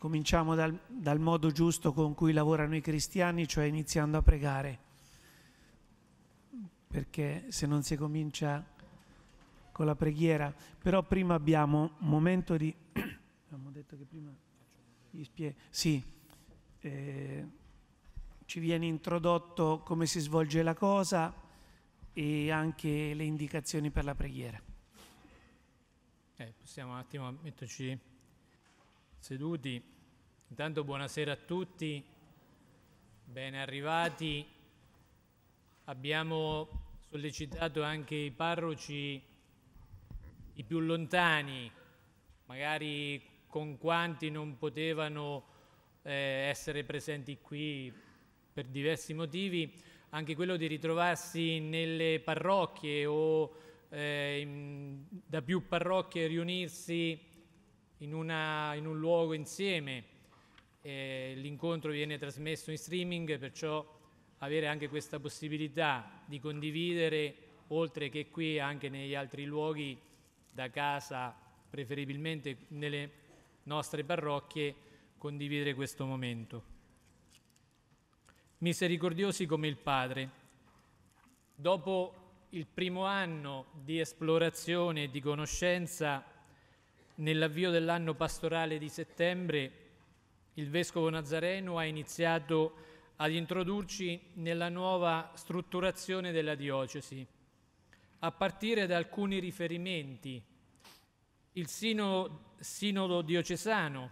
Cominciamo dal, dal modo giusto con cui lavorano i cristiani, cioè iniziando a pregare, perché se non si comincia con la preghiera, però prima abbiamo un momento di... abbiamo detto che prima... Sì, eh, ci viene introdotto come si svolge la cosa e anche le indicazioni per la preghiera. Eh, possiamo un attimo metterci Seduti, intanto buonasera a tutti, ben arrivati. Abbiamo sollecitato anche i parroci, i più lontani, magari con quanti non potevano eh, essere presenti qui per diversi motivi, anche quello di ritrovarsi nelle parrocchie o eh, in, da più parrocchie riunirsi in, una, in un luogo insieme. Eh, l'incontro viene trasmesso in streaming, perciò avere anche questa possibilità di condividere, oltre che qui, anche negli altri luoghi da casa, preferibilmente nelle nostre parrocchie, condividere questo momento. Misericordiosi come il Padre, dopo il primo anno di esplorazione e di conoscenza, nell'avvio dell'anno pastorale di settembre il Vescovo Nazareno ha iniziato ad introdurci nella nuova strutturazione della diocesi, a partire da alcuni riferimenti. Il sino, sinodo diocesano,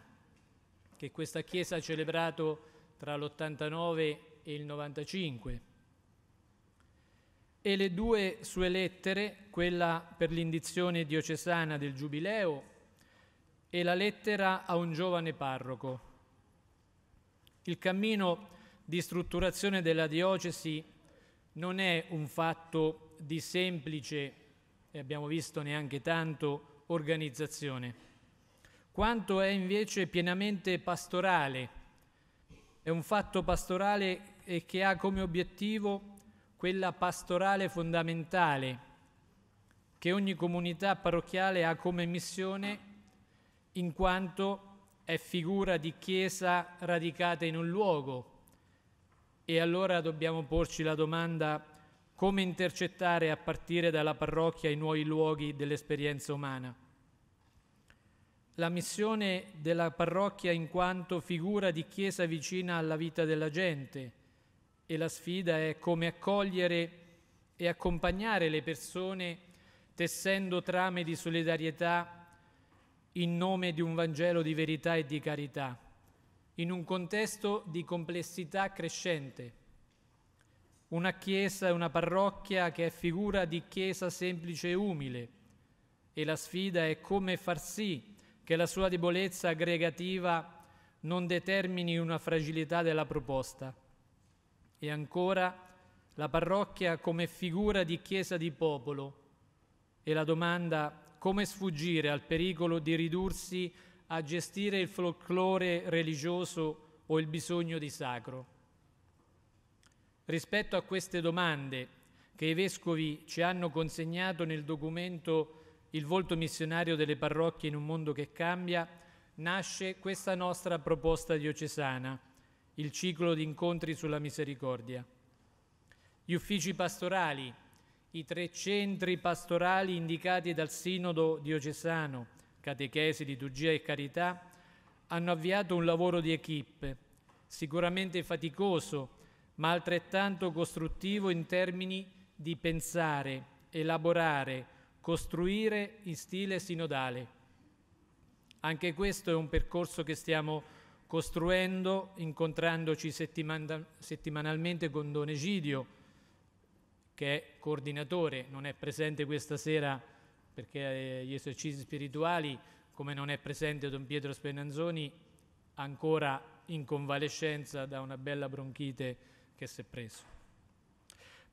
che questa Chiesa ha celebrato tra l'89 e il 95, e le due sue lettere, quella per l'indizione diocesana del Giubileo e la lettera a un giovane parroco. Il cammino di strutturazione della diocesi non è un fatto di semplice, e abbiamo visto neanche tanto, organizzazione, quanto è invece pienamente pastorale. È un fatto pastorale che ha come obiettivo quella pastorale fondamentale che ogni comunità parrocchiale ha come missione in quanto è figura di Chiesa radicata in un luogo. E allora dobbiamo porci la domanda come intercettare a partire dalla parrocchia i nuovi luoghi dell'esperienza umana. La missione della parrocchia in quanto figura di Chiesa vicina alla vita della gente e la sfida è come accogliere e accompagnare le persone tessendo trame di solidarietà in nome di un Vangelo di verità e di carità, in un contesto di complessità crescente. Una chiesa e una parrocchia che è figura di chiesa semplice e umile e la sfida è come far sì che la sua debolezza aggregativa non determini una fragilità della proposta. E ancora la parrocchia come figura di chiesa di popolo e la domanda come sfuggire al pericolo di ridursi a gestire il folklore religioso o il bisogno di sacro. Rispetto a queste domande che i vescovi ci hanno consegnato nel documento Il volto missionario delle parrocchie in un mondo che cambia, nasce questa nostra proposta diocesana, il ciclo di incontri sulla misericordia. Gli uffici pastorali, i tre centri pastorali indicati dal Sinodo diocesano, catechesi, liturgia e carità, hanno avviato un lavoro di equip, sicuramente faticoso, ma altrettanto costruttivo in termini di pensare, elaborare, costruire in stile sinodale. Anche questo è un percorso che stiamo costruendo, incontrandoci settimanalmente con Don Egidio, che è coordinatore, non è presente questa sera perché eh, gli esercizi spirituali, come non è presente Don Pietro Spenanzoni, ancora in convalescenza da una bella bronchite che si è preso.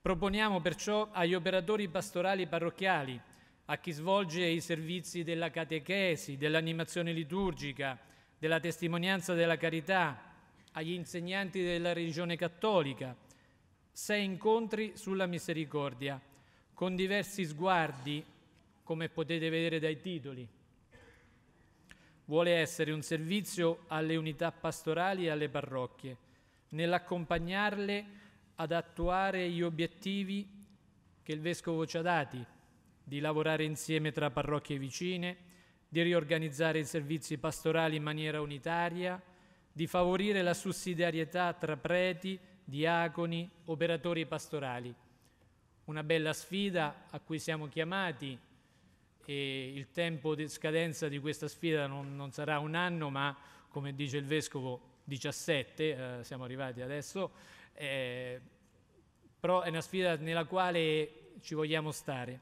Proponiamo perciò agli operatori pastorali parrocchiali, a chi svolge i servizi della catechesi, dell'animazione liturgica, della testimonianza della carità, agli insegnanti della religione cattolica, sei incontri sulla misericordia, con diversi sguardi, come potete vedere dai titoli. Vuole essere un servizio alle unità pastorali e alle parrocchie, nell'accompagnarle ad attuare gli obiettivi che il Vescovo ci ha dati, di lavorare insieme tra parrocchie vicine, di riorganizzare i servizi pastorali in maniera unitaria, di favorire la sussidiarietà tra preti diaconi, operatori pastorali. Una bella sfida a cui siamo chiamati e il tempo di scadenza di questa sfida non, non sarà un anno, ma come dice il Vescovo 17, eh, siamo arrivati adesso, eh, però è una sfida nella quale ci vogliamo stare.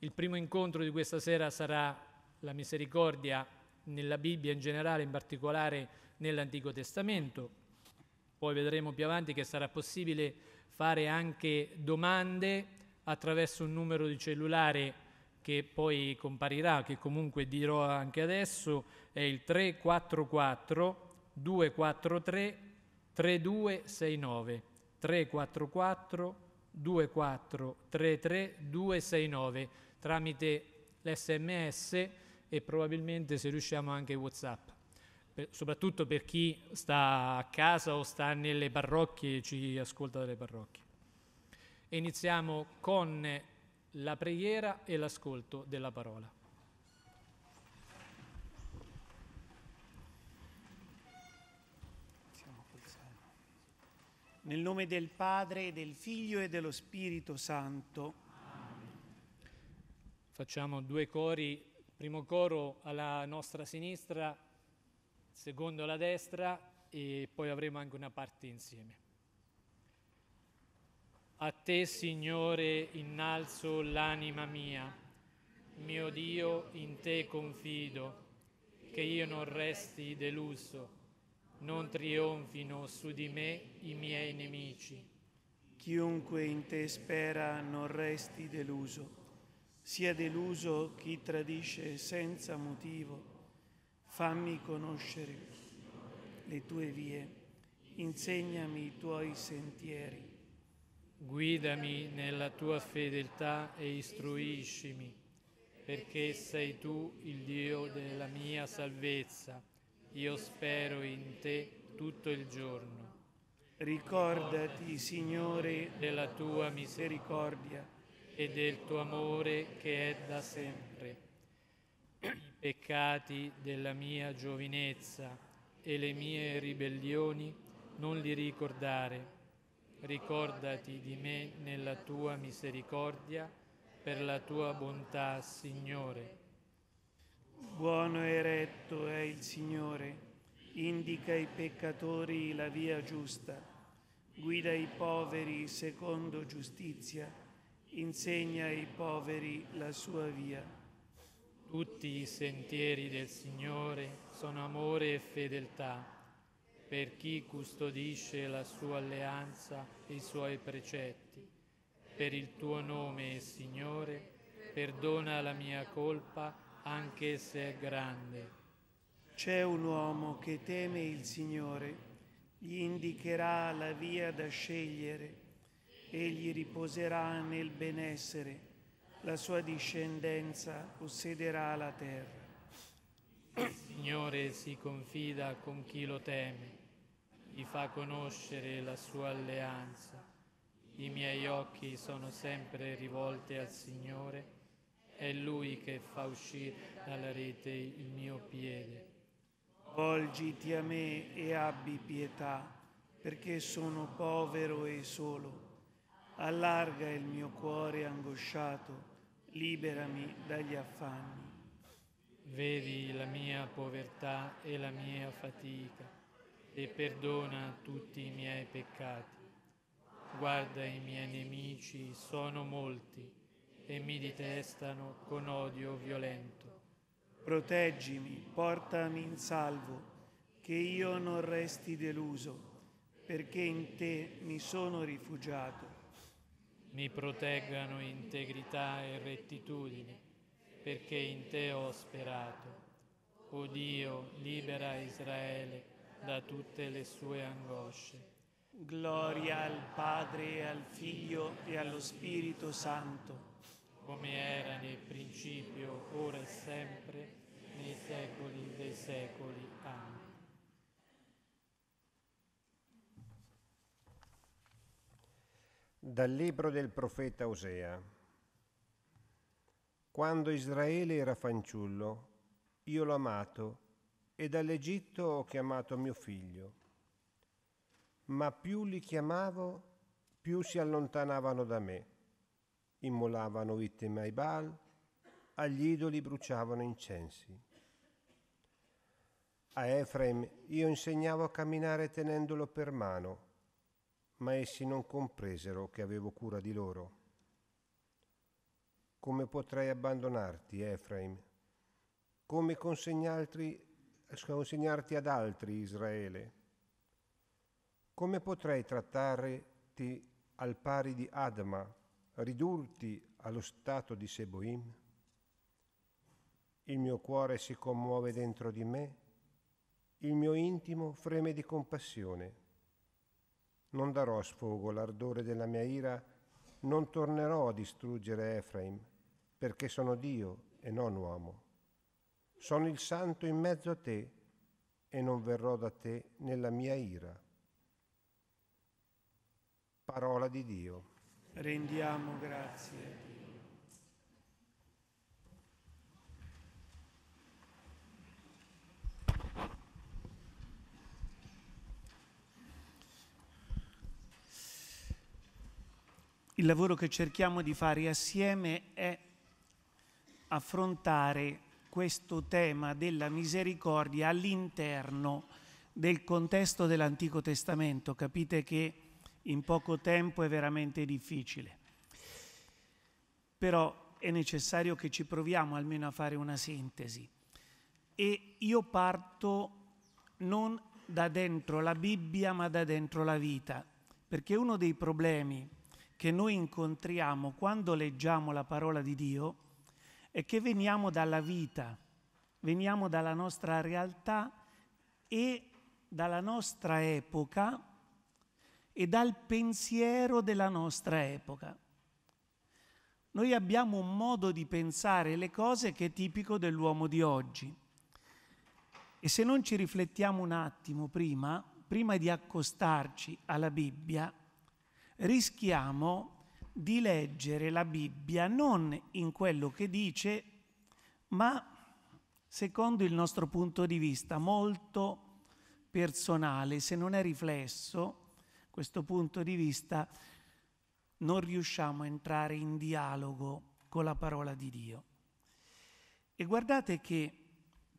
Il primo incontro di questa sera sarà la misericordia nella Bibbia in generale, in particolare nell'Antico Testamento. Poi vedremo più avanti che sarà possibile fare anche domande attraverso un numero di cellulare che poi comparirà, che comunque dirò anche adesso, è il 344 243 3269. 344 2433 269 tramite l'SMS e probabilmente se riusciamo anche WhatsApp per, soprattutto per chi sta a casa o sta nelle parrocchie e ci ascolta dalle parrocchie. iniziamo con la preghiera e l'ascolto della parola. Nel nome del Padre, del Figlio e dello Spirito Santo. Amen. Facciamo due cori. primo coro alla nostra sinistra secondo la destra e poi avremo anche una parte insieme. A te, Signore, innalzo l'anima mia. Mio Dio, in te confido, che io non resti deluso, non trionfino su di me i miei nemici. Chiunque in te spera non resti deluso, sia deluso chi tradisce senza motivo Fammi conoscere le tue vie, insegnami i tuoi sentieri. Guidami nella tua fedeltà e istruiscimi, perché sei tu il Dio della mia salvezza. Io spero in te tutto il giorno. Ricordati, Signore, della tua misericordia e del tuo amore che è da sempre peccati della mia giovinezza e le mie ribellioni non li ricordare. Ricordati di me nella tua misericordia, per la tua bontà, Signore. Buono e retto è il Signore, indica ai peccatori la via giusta, guida i poveri secondo giustizia, insegna ai poveri la sua via. Tutti i sentieri del Signore sono amore e fedeltà per chi custodisce la sua alleanza e i suoi precetti. Per il tuo nome, Signore, perdona la mia colpa, anche se è grande. C'è un uomo che teme il Signore, gli indicherà la via da scegliere, egli riposerà nel benessere la sua discendenza possederà la terra. Il Signore si confida con chi lo teme, gli fa conoscere la sua alleanza. I miei occhi sono sempre rivolti al Signore, è Lui che fa uscire dalla rete il mio piede. Volgiti a me e abbi pietà, perché sono povero e solo. Allarga il mio cuore angosciato liberami dagli affanni. Vedi la mia povertà e la mia fatica e perdona tutti i miei peccati. Guarda i miei nemici, sono molti e mi detestano con odio violento. Proteggimi, portami in salvo, che io non resti deluso, perché in te mi sono rifugiato mi proteggano integrità e rettitudine, perché in te ho sperato. O Dio, libera Israele da tutte le sue angosce. Gloria al Padre, al Figlio e allo Spirito Santo, come era nel principio, ora e sempre, nei secoli dei secoli. Dal libro del profeta Osea. Quando Israele era fanciullo, io l'ho amato e dall'Egitto ho chiamato mio figlio. Ma più li chiamavo, più si allontanavano da me. Immolavano vittime ai Baal, agli idoli bruciavano incensi. A Efraim io insegnavo a camminare tenendolo per mano ma essi non compresero che avevo cura di loro. Come potrei abbandonarti, Efraim? Come consegnarti ad altri, Israele? Come potrei trattarti al pari di Adama, ridurti allo stato di Seboim? Il mio cuore si commuove dentro di me, il mio intimo freme di compassione non darò sfogo all'ardore della mia ira, non tornerò a distruggere Efraim, perché sono Dio e non uomo. Sono il santo in mezzo a te e non verrò da te nella mia ira. Parola di Dio. Rendiamo grazie Il lavoro che cerchiamo di fare assieme è affrontare questo tema della misericordia all'interno del contesto dell'Antico Testamento. Capite che in poco tempo è veramente difficile. Però è necessario che ci proviamo almeno a fare una sintesi. E io parto non da dentro la Bibbia, ma da dentro la vita, perché uno dei problemi che noi incontriamo quando leggiamo la parola di Dio è che veniamo dalla vita, veniamo dalla nostra realtà e dalla nostra epoca e dal pensiero della nostra epoca. Noi abbiamo un modo di pensare le cose che è tipico dell'uomo di oggi. E se non ci riflettiamo un attimo prima, prima di accostarci alla Bibbia, rischiamo di leggere la Bibbia non in quello che dice, ma secondo il nostro punto di vista molto personale, se non è riflesso questo punto di vista, non riusciamo a entrare in dialogo con la parola di Dio. E guardate che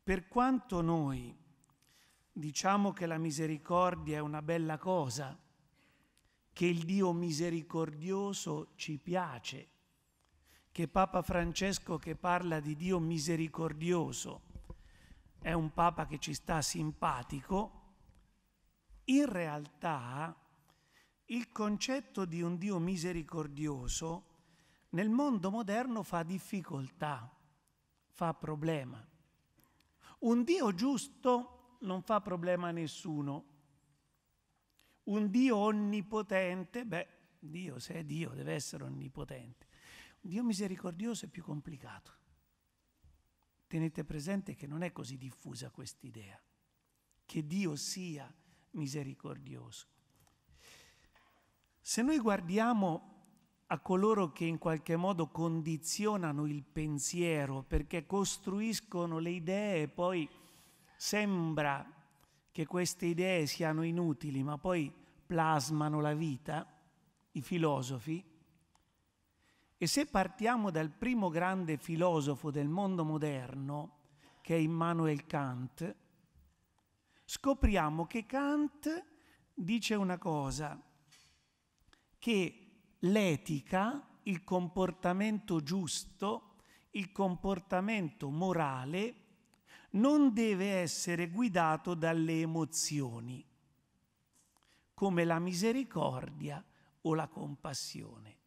per quanto noi diciamo che la misericordia è una bella cosa, che il Dio misericordioso ci piace, che Papa Francesco che parla di Dio misericordioso è un Papa che ci sta simpatico, in realtà il concetto di un Dio misericordioso nel mondo moderno fa difficoltà, fa problema. Un Dio giusto non fa problema a nessuno, un Dio onnipotente, beh, Dio se è Dio deve essere onnipotente. Un Dio misericordioso è più complicato. Tenete presente che non è così diffusa questa idea, che Dio sia misericordioso. Se noi guardiamo a coloro che in qualche modo condizionano il pensiero perché costruiscono le idee e poi sembra che queste idee siano inutili ma poi plasmano la vita, i filosofi, e se partiamo dal primo grande filosofo del mondo moderno, che è Immanuel Kant, scopriamo che Kant dice una cosa, che l'etica, il comportamento giusto, il comportamento morale non deve essere guidato dalle emozioni, come la misericordia o la compassione.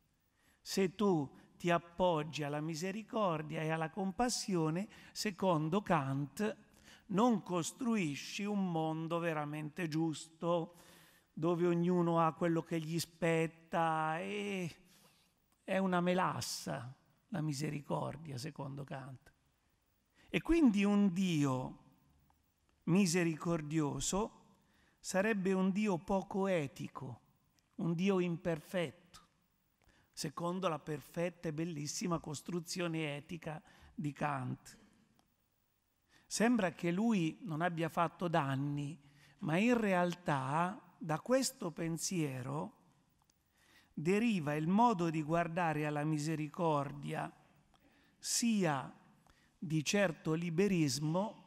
Se tu ti appoggi alla misericordia e alla compassione, secondo Kant, non costruisci un mondo veramente giusto, dove ognuno ha quello che gli spetta e è una melassa la misericordia, secondo Kant. E quindi un Dio misericordioso sarebbe un Dio poco etico, un Dio imperfetto, secondo la perfetta e bellissima costruzione etica di Kant. Sembra che lui non abbia fatto danni, ma in realtà da questo pensiero deriva il modo di guardare alla misericordia sia di certo liberismo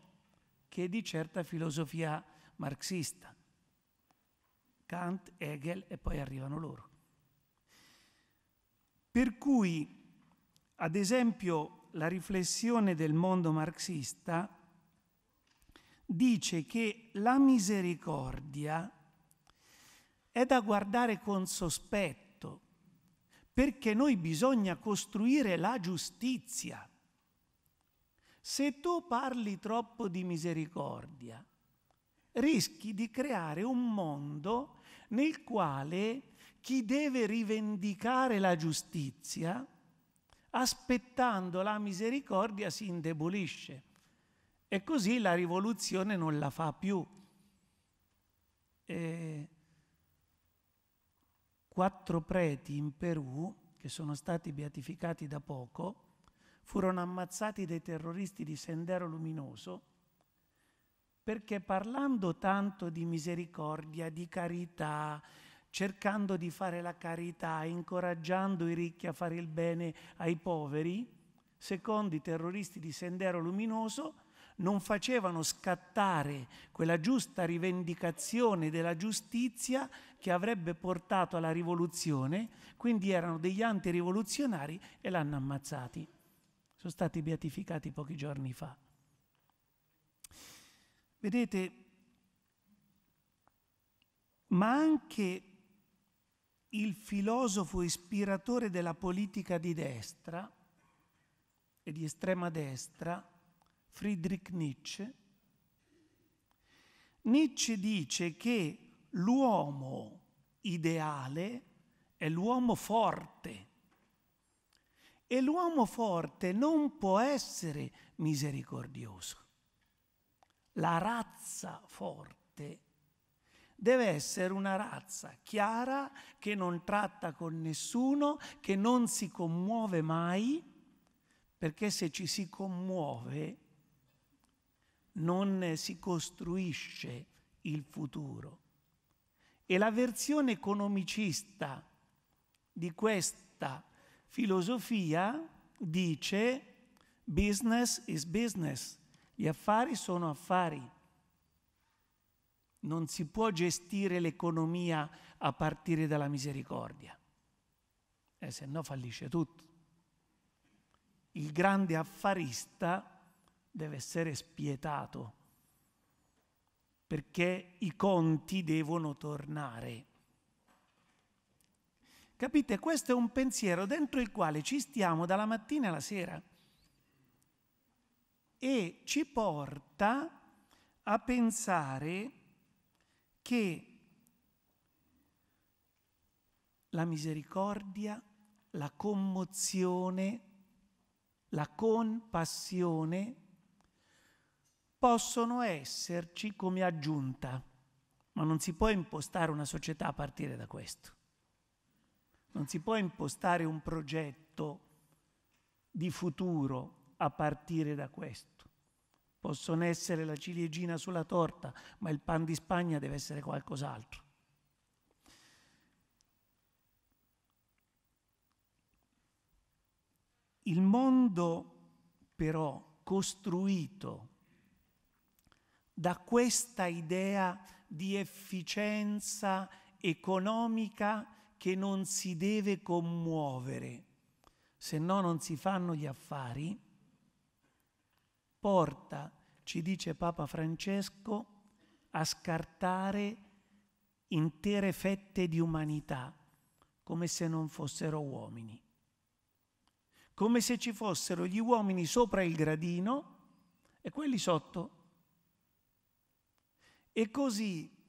che di certa filosofia marxista. Kant, Hegel e poi arrivano loro. Per cui, ad esempio, la riflessione del mondo marxista dice che la misericordia è da guardare con sospetto, perché noi bisogna costruire la giustizia. Se tu parli troppo di misericordia, rischi di creare un mondo nel quale chi deve rivendicare la giustizia, aspettando la misericordia, si indebolisce. E così la rivoluzione non la fa più. E quattro preti in Perù, che sono stati beatificati da poco, furono ammazzati dai terroristi di Sendero Luminoso perché parlando tanto di misericordia, di carità, cercando di fare la carità, incoraggiando i ricchi a fare il bene ai poveri, secondo i terroristi di Sendero Luminoso, non facevano scattare quella giusta rivendicazione della giustizia che avrebbe portato alla rivoluzione, quindi erano degli antirivoluzionari e l'hanno ammazzati sono stati beatificati pochi giorni fa. Vedete, ma anche il filosofo ispiratore della politica di destra e di estrema destra, Friedrich Nietzsche, Nietzsche dice che l'uomo ideale è l'uomo forte, e l'uomo forte non può essere misericordioso. La razza forte deve essere una razza chiara che non tratta con nessuno, che non si commuove mai, perché se ci si commuove non si costruisce il futuro. E la versione economicista di questa razza Filosofia dice business is business, gli affari sono affari. Non si può gestire l'economia a partire dalla misericordia, e eh, se no fallisce tutto. Il grande affarista deve essere spietato perché i conti devono tornare. Capite? Questo è un pensiero dentro il quale ci stiamo dalla mattina alla sera e ci porta a pensare che la misericordia, la commozione, la compassione possono esserci come aggiunta, ma non si può impostare una società a partire da questo. Non si può impostare un progetto di futuro a partire da questo. Possono essere la ciliegina sulla torta, ma il pan di Spagna deve essere qualcos'altro. Il mondo però costruito da questa idea di efficienza economica che non si deve commuovere, se no non si fanno gli affari, porta, ci dice Papa Francesco, a scartare intere fette di umanità come se non fossero uomini, come se ci fossero gli uomini sopra il gradino e quelli sotto. E così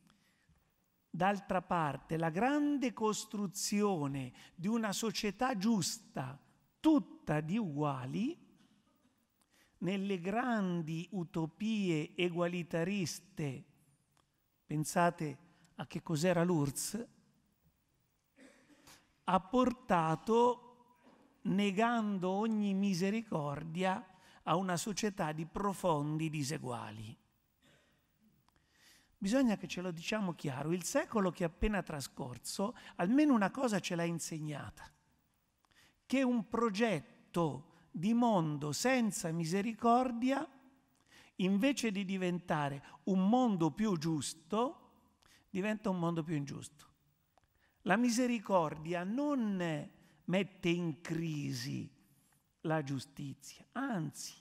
D'altra parte, la grande costruzione di una società giusta, tutta di uguali, nelle grandi utopie egualitariste, pensate a che cos'era l'URSS, ha portato, negando ogni misericordia, a una società di profondi diseguali. Bisogna che ce lo diciamo chiaro, il secolo che è appena trascorso almeno una cosa ce l'ha insegnata, che un progetto di mondo senza misericordia, invece di diventare un mondo più giusto, diventa un mondo più ingiusto. La misericordia non mette in crisi la giustizia, anzi,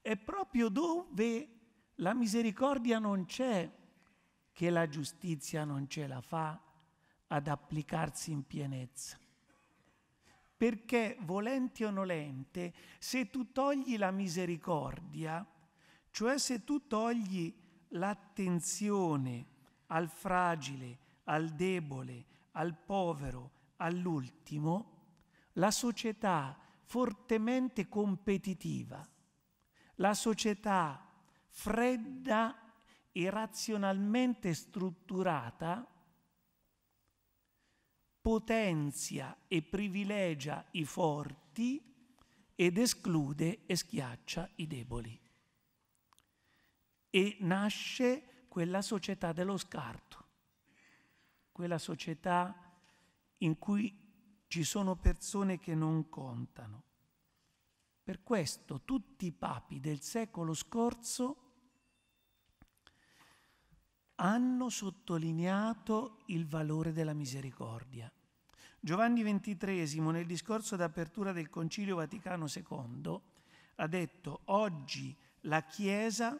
è proprio dove la misericordia non c'è che la giustizia non ce la fa ad applicarsi in pienezza. Perché volente o nolente, se tu togli la misericordia, cioè se tu togli l'attenzione al fragile, al debole, al povero, all'ultimo, la società fortemente competitiva, la società fredda e razionalmente strutturata potenzia e privilegia i forti ed esclude e schiaccia i deboli. E nasce quella società dello scarto, quella società in cui ci sono persone che non contano. Per questo tutti i papi del secolo scorso hanno sottolineato il valore della misericordia. Giovanni XXIII, nel discorso d'apertura del Concilio Vaticano II, ha detto oggi la Chiesa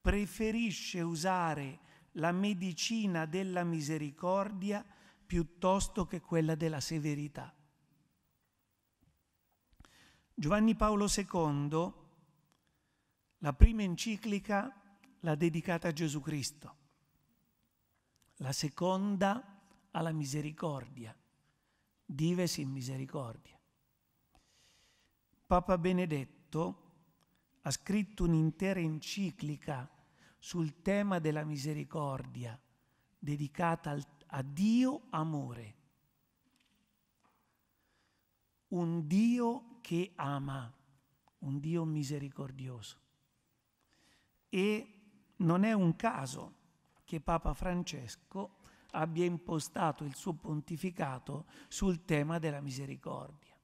preferisce usare la medicina della misericordia piuttosto che quella della severità. Giovanni Paolo II, la prima enciclica l'ha dedicata a Gesù Cristo la seconda alla misericordia. Dives in misericordia. Papa Benedetto ha scritto un'intera enciclica sul tema della misericordia dedicata a Dio amore. Un Dio che ama, un Dio misericordioso. E non è un caso che Papa Francesco abbia impostato il suo pontificato sul tema della misericordia.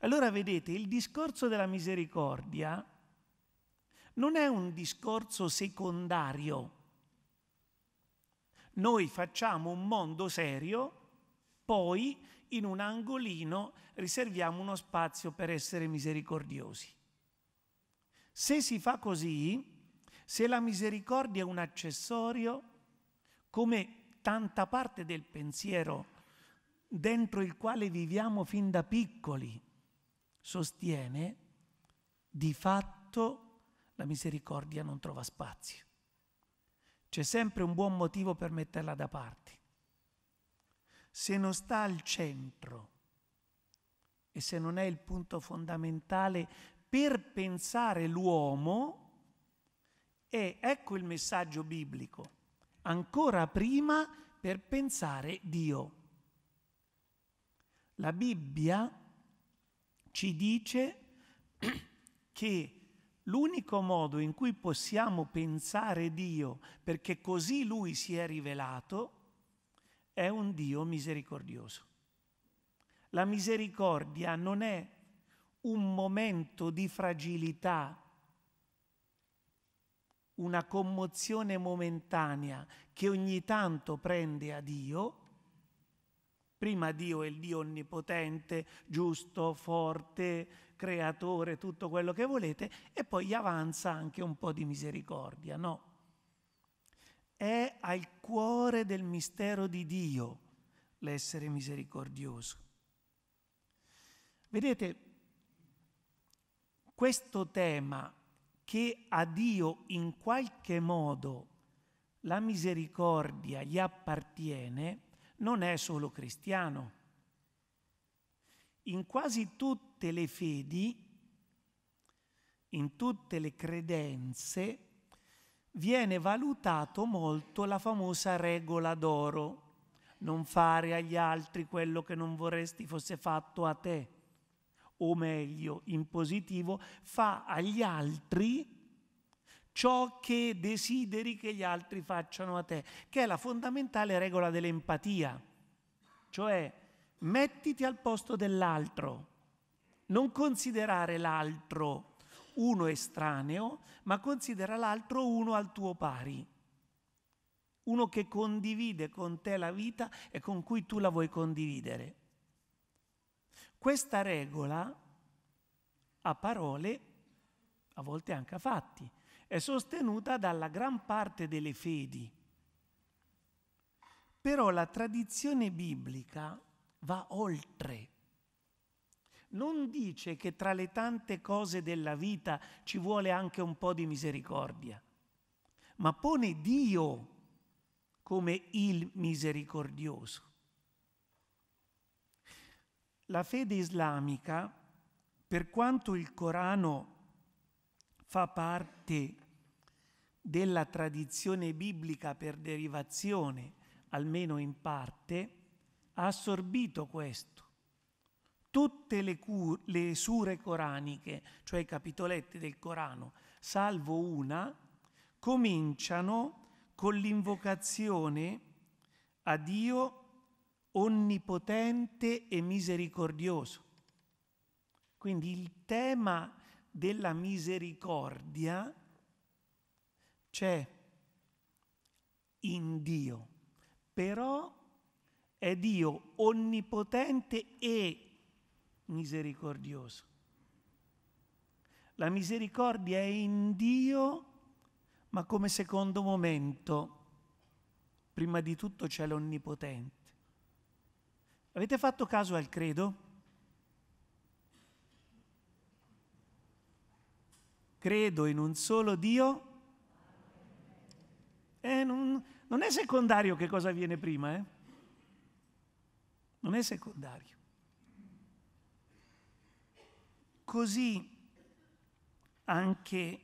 Allora vedete, il discorso della misericordia non è un discorso secondario. Noi facciamo un mondo serio, poi in un angolino riserviamo uno spazio per essere misericordiosi. Se si fa così, se la misericordia è un accessorio, come tanta parte del pensiero dentro il quale viviamo fin da piccoli, sostiene, di fatto la misericordia non trova spazio. C'è sempre un buon motivo per metterla da parte. Se non sta al centro e se non è il punto fondamentale per pensare l'uomo, e ecco il messaggio biblico, ancora prima per pensare Dio. La Bibbia ci dice che l'unico modo in cui possiamo pensare Dio, perché così Lui si è rivelato, è un Dio misericordioso. La misericordia non è un momento di fragilità una commozione momentanea che ogni tanto prende a Dio, prima Dio è il Dio onnipotente, giusto, forte, creatore, tutto quello che volete, e poi gli avanza anche un po' di misericordia, no? È al cuore del mistero di Dio l'essere misericordioso. Vedete, questo tema che a Dio in qualche modo la misericordia gli appartiene, non è solo cristiano. In quasi tutte le fedi, in tutte le credenze, viene valutato molto la famosa regola d'oro, non fare agli altri quello che non vorresti fosse fatto a te o meglio in positivo, fa agli altri ciò che desideri che gli altri facciano a te, che è la fondamentale regola dell'empatia, cioè mettiti al posto dell'altro, non considerare l'altro uno estraneo, ma considera l'altro uno al tuo pari, uno che condivide con te la vita e con cui tu la vuoi condividere. Questa regola a parole, a volte anche a fatti, è sostenuta dalla gran parte delle fedi. Però la tradizione biblica va oltre. Non dice che tra le tante cose della vita ci vuole anche un po' di misericordia, ma pone Dio come il misericordioso la fede islamica, per quanto il Corano fa parte della tradizione biblica per derivazione, almeno in parte, ha assorbito questo. Tutte le, cur- le sure coraniche, cioè i capitoletti del Corano, salvo una, cominciano con l'invocazione a Dio onnipotente e misericordioso. Quindi il tema della misericordia c'è in Dio, però è Dio onnipotente e misericordioso. La misericordia è in Dio, ma come secondo momento, prima di tutto c'è l'onnipotente Avete fatto caso al credo? Credo in un solo Dio. Eh, non, non, è secondario che cosa viene prima, eh? Non è secondario. Così anche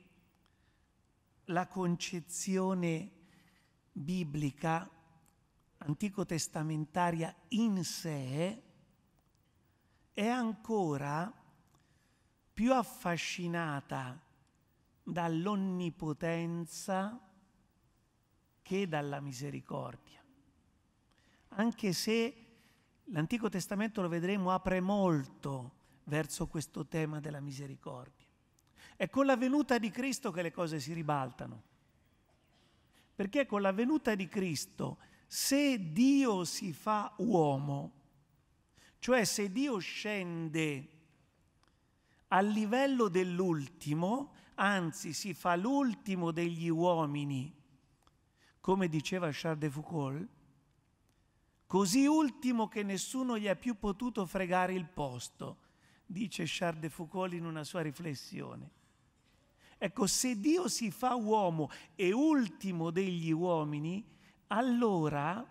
la concezione biblica antico testamentaria in sé è ancora più affascinata dall'onnipotenza che dalla misericordia. Anche se l'Antico Testamento, lo vedremo, apre molto verso questo tema della misericordia. È con la venuta di Cristo che le cose si ribaltano. Perché con la venuta di Cristo se Dio si fa uomo, cioè se Dio scende al livello dell'ultimo, anzi si fa l'ultimo degli uomini, come diceva Charles de Foucault, così ultimo che nessuno gli ha più potuto fregare il posto, dice Charles de Foucault in una sua riflessione. Ecco, se Dio si fa uomo e ultimo degli uomini, allora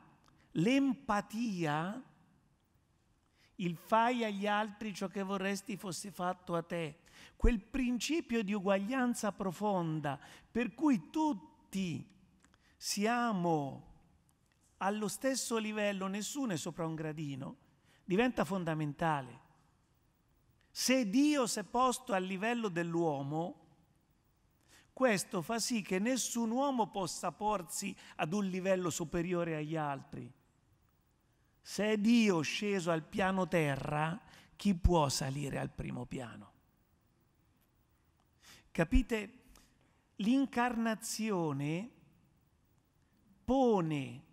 l'empatia, il fai agli altri ciò che vorresti fosse fatto a te, quel principio di uguaglianza profonda per cui tutti siamo allo stesso livello, nessuno è sopra un gradino, diventa fondamentale. Se Dio si è posto al livello dell'uomo, questo fa sì che nessun uomo possa porsi ad un livello superiore agli altri. Se è Dio sceso al piano terra, chi può salire al primo piano? Capite? L'incarnazione pone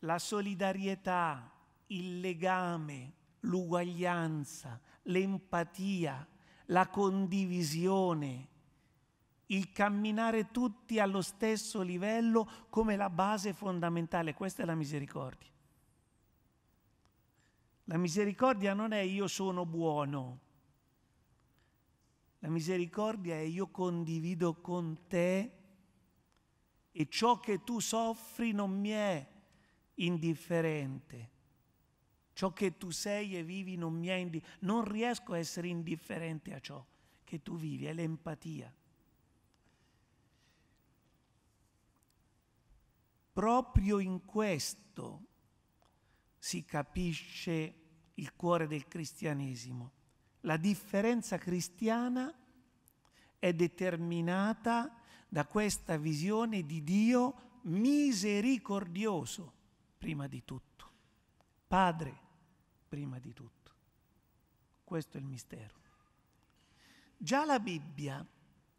la solidarietà, il legame, l'uguaglianza, l'empatia, la condivisione il camminare tutti allo stesso livello come la base fondamentale, questa è la misericordia. La misericordia non è io sono buono, la misericordia è io condivido con te e ciò che tu soffri non mi è indifferente. Ciò che tu sei e vivi non mi è indifferente. Non riesco a essere indifferente a ciò che tu vivi, è l'empatia. proprio in questo si capisce il cuore del cristianesimo. La differenza cristiana è determinata da questa visione di Dio misericordioso, prima di tutto, Padre, prima di tutto. Questo è il mistero. Già la Bibbia,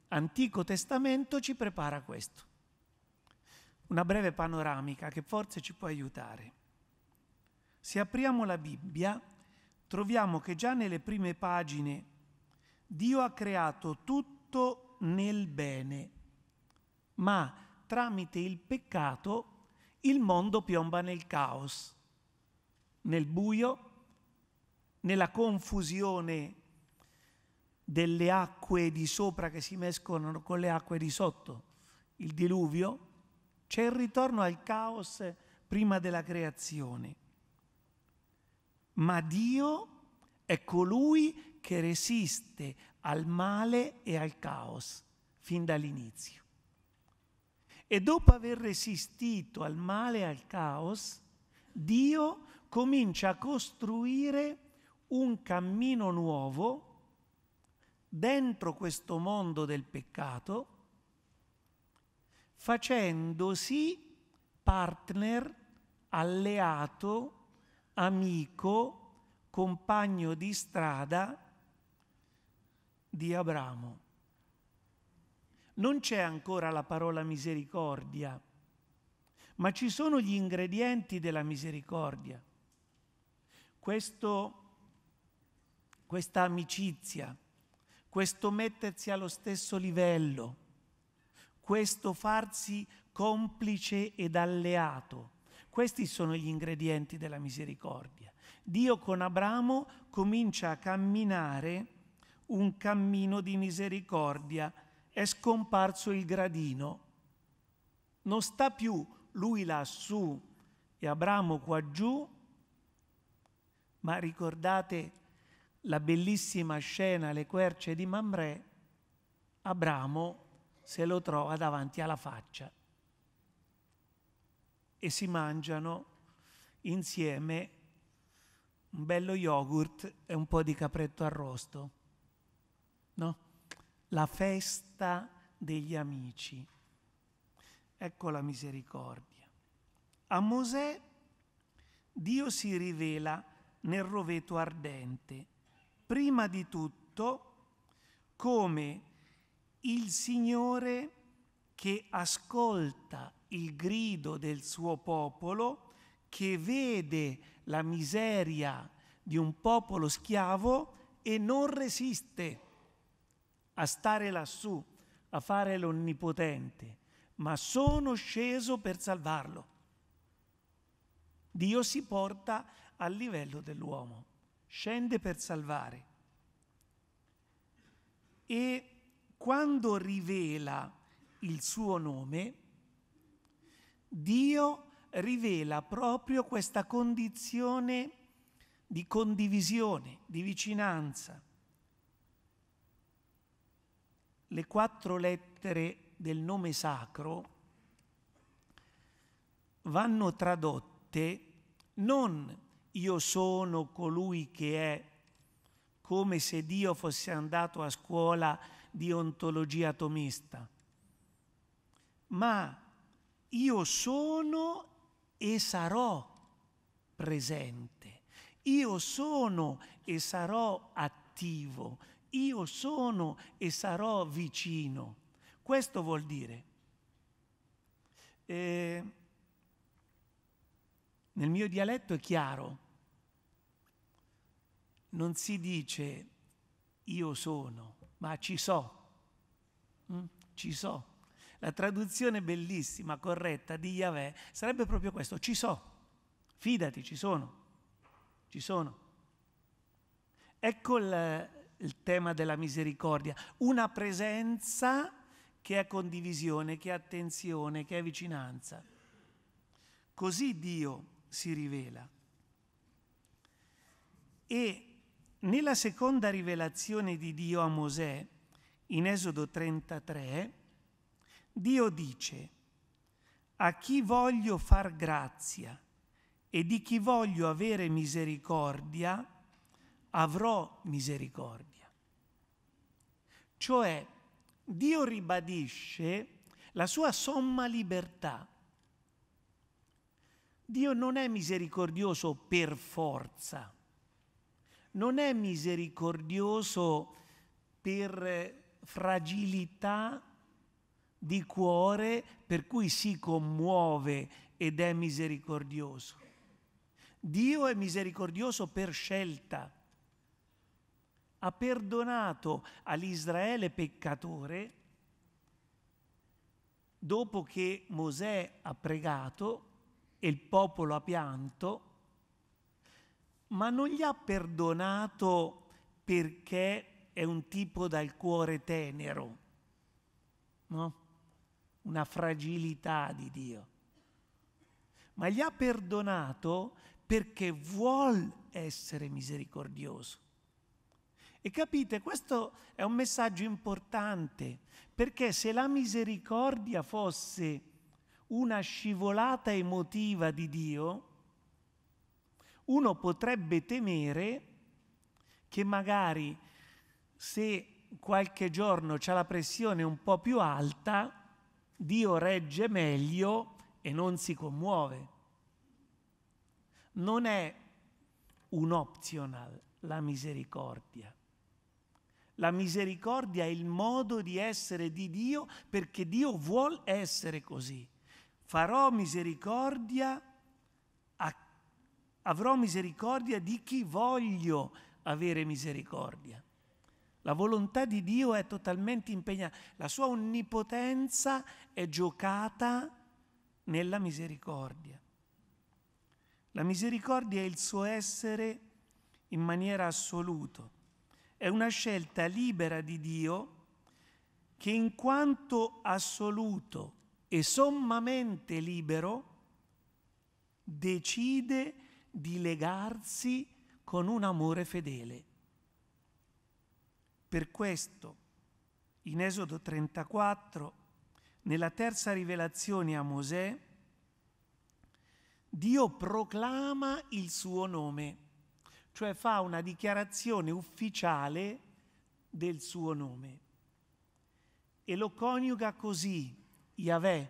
Antico Testamento, ci prepara questo una breve panoramica che forse ci può aiutare. Se apriamo la Bibbia, troviamo che già nelle prime pagine Dio ha creato tutto nel bene, ma tramite il peccato il mondo piomba nel caos, nel buio, nella confusione delle acque di sopra che si mescolano con le acque di sotto, il diluvio, c'è il ritorno al caos prima della creazione. Ma Dio è colui che resiste al male e al caos fin dall'inizio. E dopo aver resistito al male e al caos, Dio comincia a costruire un cammino nuovo dentro questo mondo del peccato facendosi partner, alleato, amico, compagno di strada di Abramo. Non c'è ancora la parola misericordia, ma ci sono gli ingredienti della misericordia. Questo, questa amicizia, questo mettersi allo stesso livello, questo farsi complice ed alleato. Questi sono gli ingredienti della misericordia. Dio con Abramo comincia a camminare un cammino di misericordia. È scomparso il gradino. Non sta più lui lassù e Abramo qua giù, ma ricordate la bellissima scena, le querce di Mamre, Abramo se lo trova davanti alla faccia e si mangiano insieme un bello yogurt e un po' di capretto arrosto. No? La festa degli amici. Ecco la misericordia. A Mosè Dio si rivela nel roveto ardente, prima di tutto come il Signore che ascolta il grido del suo popolo, che vede la miseria di un popolo schiavo e non resiste a stare lassù, a fare l'onnipotente, ma sono sceso per salvarlo. Dio si porta al livello dell'uomo, scende per salvare. E quando rivela il suo nome, Dio rivela proprio questa condizione di condivisione, di vicinanza. Le quattro lettere del nome sacro vanno tradotte non io sono colui che è, come se Dio fosse andato a scuola di ontologia atomista, ma io sono e sarò presente, io sono e sarò attivo, io sono e sarò vicino. Questo vuol dire. Eh, nel mio dialetto è chiaro, non si dice io sono, ma ci so, mm? ci so. La traduzione bellissima, corretta di Yahweh sarebbe proprio questo, ci so, fidati, ci sono, ci sono. Ecco il, il tema della misericordia, una presenza che è condivisione, che è attenzione, che è vicinanza. Così Dio si rivela. E nella seconda rivelazione di Dio a Mosè, in Esodo 33, Dio dice, a chi voglio far grazia e di chi voglio avere misericordia, avrò misericordia. Cioè, Dio ribadisce la sua somma libertà. Dio non è misericordioso per forza non è misericordioso per fragilità di cuore per cui si commuove ed è misericordioso. Dio è misericordioso per scelta. Ha perdonato all'Israele peccatore dopo che Mosè ha pregato e il popolo ha pianto ma non gli ha perdonato perché è un tipo dal cuore tenero, no? una fragilità di Dio, ma gli ha perdonato perché vuol essere misericordioso. E capite, questo è un messaggio importante, perché se la misericordia fosse una scivolata emotiva di Dio, uno potrebbe temere che magari se qualche giorno c'è la pressione un po' più alta, Dio regge meglio e non si commuove. Non è un optional la misericordia. La misericordia è il modo di essere di Dio perché Dio vuol essere così. Farò misericordia avrò misericordia di chi voglio avere misericordia. La volontà di Dio è totalmente impegnata, la sua onnipotenza è giocata nella misericordia. La misericordia è il suo essere in maniera assoluta, è una scelta libera di Dio che in quanto assoluto e sommamente libero decide di legarsi con un amore fedele. Per questo, in Esodo 34, nella terza rivelazione a Mosè, Dio proclama il suo nome, cioè fa una dichiarazione ufficiale del suo nome e lo coniuga così, Yahweh,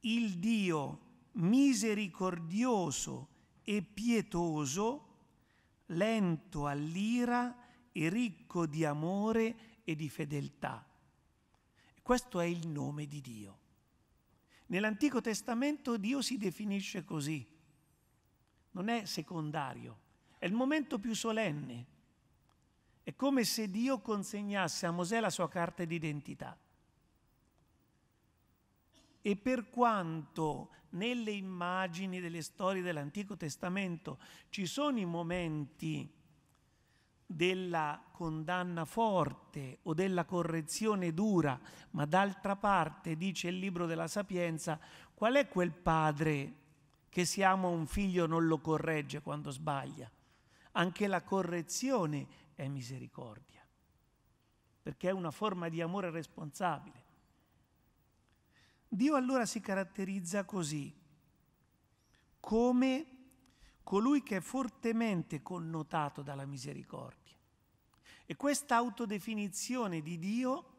il Dio misericordioso e pietoso, lento all'ira e ricco di amore e di fedeltà. Questo è il nome di Dio. Nell'Antico Testamento Dio si definisce così. Non è secondario, è il momento più solenne. È come se Dio consegnasse a Mosè la sua carta d'identità. E per quanto nelle immagini delle storie dell'Antico Testamento ci sono i momenti della condanna forte o della correzione dura, ma d'altra parte, dice il libro della sapienza, qual è quel padre che si ama un figlio non lo corregge quando sbaglia? Anche la correzione è misericordia, perché è una forma di amore responsabile. Dio allora si caratterizza così, come colui che è fortemente connotato dalla misericordia. E questa autodefinizione di Dio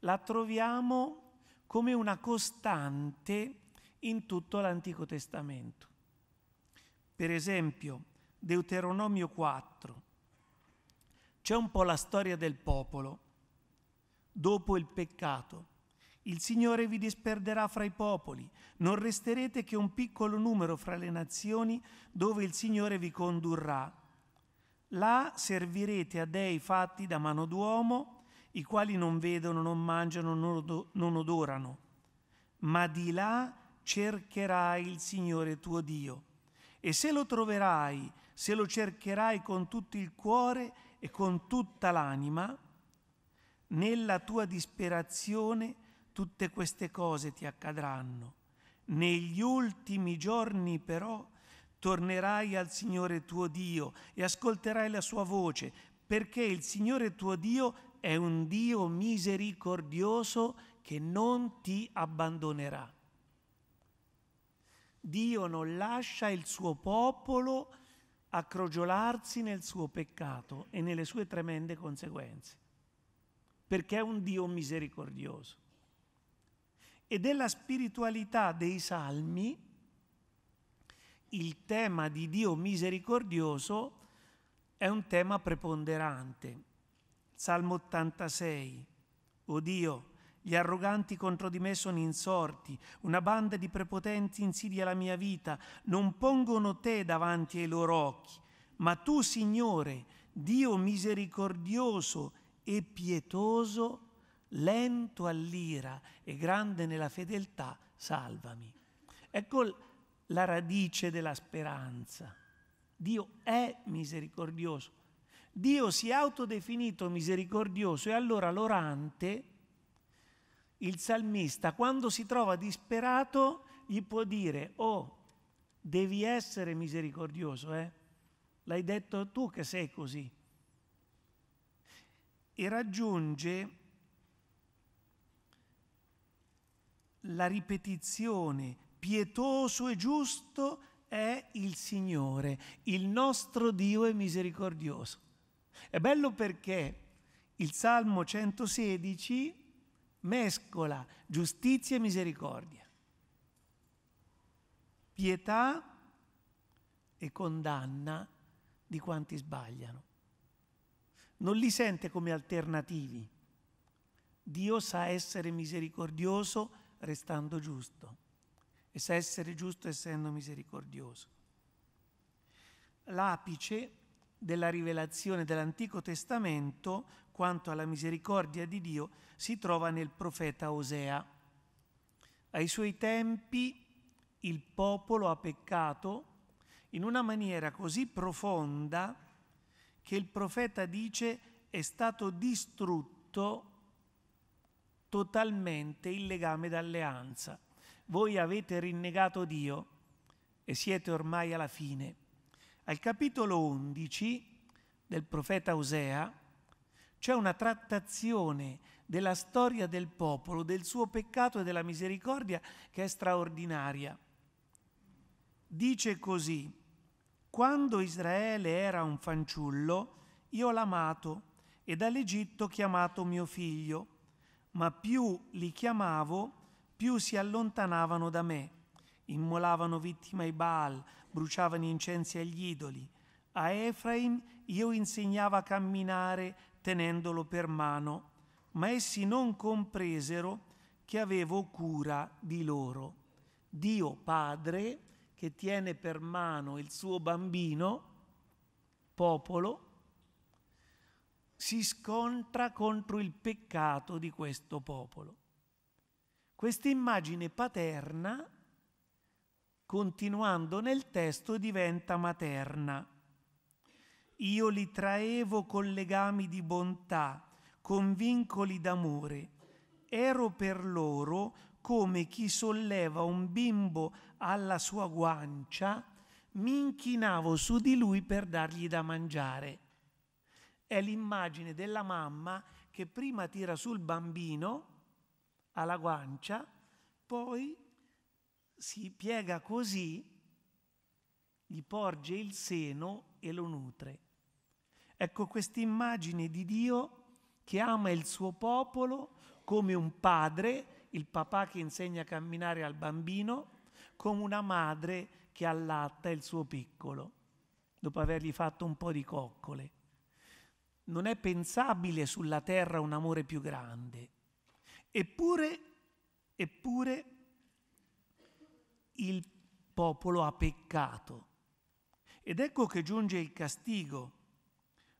la troviamo come una costante in tutto l'Antico Testamento. Per esempio, Deuteronomio 4. C'è un po' la storia del popolo dopo il peccato. Il Signore vi disperderà fra i popoli, non resterete che un piccolo numero fra le nazioni dove il Signore vi condurrà. Là servirete a dei fatti da mano d'uomo, i quali non vedono, non mangiano, non odorano. Ma di là cercherai il Signore tuo Dio. E se lo troverai, se lo cercherai con tutto il cuore e con tutta l'anima, nella tua disperazione, Tutte queste cose ti accadranno. Negli ultimi giorni però tornerai al Signore tuo Dio e ascolterai la sua voce, perché il Signore tuo Dio è un Dio misericordioso che non ti abbandonerà. Dio non lascia il suo popolo accrogiolarsi nel suo peccato e nelle sue tremende conseguenze, perché è un Dio misericordioso e della spiritualità dei salmi, il tema di Dio misericordioso è un tema preponderante. Salmo 86. O Dio, gli arroganti contro di me sono insorti, una banda di prepotenti insidia la mia vita, non pongono te davanti ai loro occhi, ma tu, Signore, Dio misericordioso e pietoso, lento all'ira e grande nella fedeltà, salvami. Ecco la radice della speranza. Dio è misericordioso. Dio si è autodefinito misericordioso e allora l'orante, il salmista, quando si trova disperato, gli può dire, oh, devi essere misericordioso, eh? L'hai detto tu che sei così. E raggiunge la ripetizione pietoso e giusto è il Signore, il nostro Dio è misericordioso. È bello perché il Salmo 116 mescola giustizia e misericordia, pietà e condanna di quanti sbagliano. Non li sente come alternativi. Dio sa essere misericordioso restando giusto, e sa essere giusto essendo misericordioso. L'apice della rivelazione dell'Antico Testamento quanto alla misericordia di Dio si trova nel profeta Osea. Ai suoi tempi il popolo ha peccato in una maniera così profonda che il profeta dice è stato distrutto totalmente il legame d'alleanza. Voi avete rinnegato Dio e siete ormai alla fine. Al capitolo 11 del profeta Osea c'è una trattazione della storia del popolo, del suo peccato e della misericordia che è straordinaria. Dice così, quando Israele era un fanciullo, io l'ho amato e dall'Egitto chiamato mio figlio ma più li chiamavo, più si allontanavano da me. Immolavano vittime ai Baal, bruciavano incensi agli idoli. A Efraim io insegnava a camminare tenendolo per mano, ma essi non compresero che avevo cura di loro. Dio Padre, che tiene per mano il suo bambino, popolo, si scontra contro il peccato di questo popolo. Questa immagine paterna, continuando nel testo, diventa materna. Io li traevo con legami di bontà, con vincoli d'amore. Ero per loro come chi solleva un bimbo alla sua guancia, mi inchinavo su di lui per dargli da mangiare è l'immagine della mamma che prima tira sul bambino alla guancia, poi si piega così, gli porge il seno e lo nutre. Ecco questa immagine di Dio che ama il suo popolo come un padre, il papà che insegna a camminare al bambino, come una madre che allatta il suo piccolo, dopo avergli fatto un po' di coccole non è pensabile sulla terra un amore più grande. Eppure, eppure il popolo ha peccato. Ed ecco che giunge il castigo.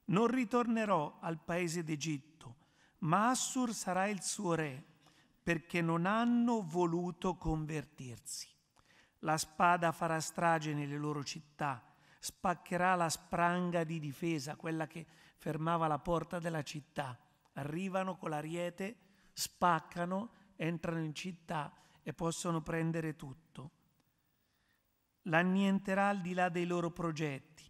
Non ritornerò al paese d'Egitto, ma Assur sarà il suo re, perché non hanno voluto convertirsi. La spada farà strage nelle loro città, spaccherà la spranga di difesa, quella che fermava la porta della città. Arrivano con l'ariete, spaccano, entrano in città e possono prendere tutto. L'annienterà al di là dei loro progetti.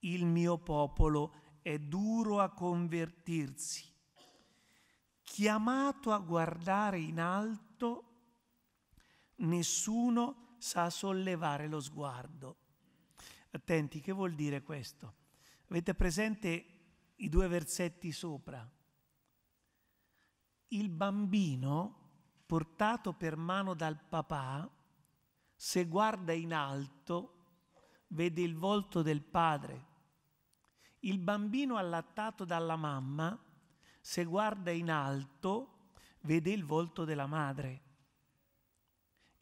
Il mio popolo è duro a convertirsi. Chiamato a guardare in alto, nessuno sa sollevare lo sguardo. Attenti, che vuol dire questo? Avete presente i due versetti sopra. Il bambino, portato per mano dal papà, se guarda in alto, vede il volto del padre. Il bambino allattato dalla mamma, se guarda in alto, vede il volto della madre.